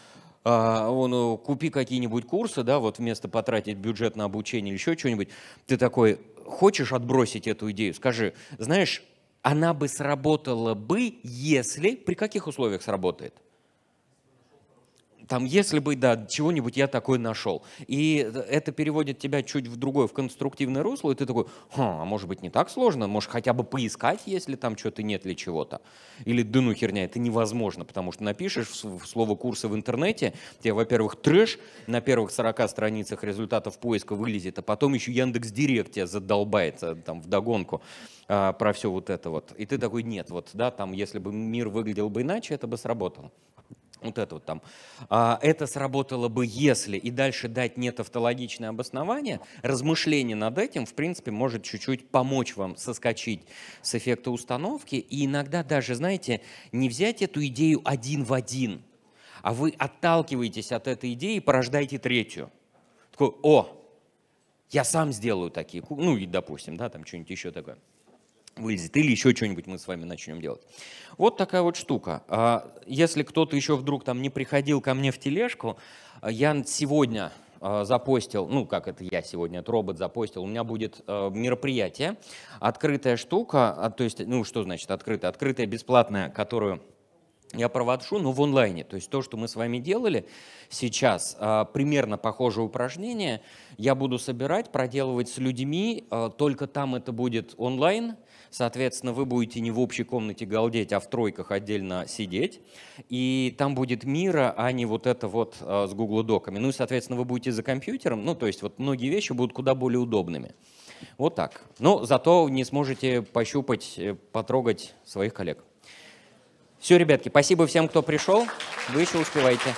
а, вон э, купи какие-нибудь курсы, да, вот вместо потратить бюджет на обучение или еще что-нибудь, ты такой, хочешь отбросить эту идею, скажи, знаешь, она бы сработала бы, если, при каких условиях сработает? там, если бы, да, чего-нибудь я такое нашел. И э, это переводит тебя чуть в другое, в конструктивное русло, и ты такой, Ха, а может быть не так сложно, может хотя бы поискать, если там что-то нет ли чего-то. Или да ну херня, это невозможно, потому что напишешь в слово курсы в интернете, тебе, во-первых, трэш на первых 40 страницах результатов поиска вылезет, а потом еще Яндекс Директ тебя задолбается там вдогонку а, про все вот это вот. И ты такой, нет, вот, да, там, если бы мир выглядел бы иначе, это бы сработало вот это вот там, а, это сработало бы если, и дальше дать не тавтологичное обоснование, размышление над этим, в принципе, может чуть-чуть помочь вам соскочить с эффекта установки, и иногда даже, знаете, не взять эту идею один в один, а вы отталкиваетесь от этой идеи и порождаете третью. Такой, о, я сам сделаю такие, ну и допустим, да, там что-нибудь еще такое вылезет, или еще что-нибудь мы с вами начнем делать. Вот такая вот штука. А, если кто-то еще вдруг там не приходил ко мне в тележку, а, я сегодня а, запостил, ну как это я сегодня, это робот запостил, у меня будет мероприятие, открытая штука, то есть, ну что значит открытая? Открытая бесплатная, которую я проводшу, но в онлайне. То есть то, что мы с вами делали сейчас, примерно похожее упражнение, я буду собирать, проделывать с людьми, только там это будет онлайн, Соответственно, вы будете не в общей комнате галдеть, а в тройках отдельно сидеть. И там будет мира, а не вот это вот э, с Google Доками. Ну и, соответственно, вы будете за компьютером. Ну, то есть вот многие вещи будут куда более удобными. Вот так. Но зато не сможете пощупать, э, потрогать своих коллег. Все, ребятки, спасибо всем, кто пришел. Вы еще успеваете.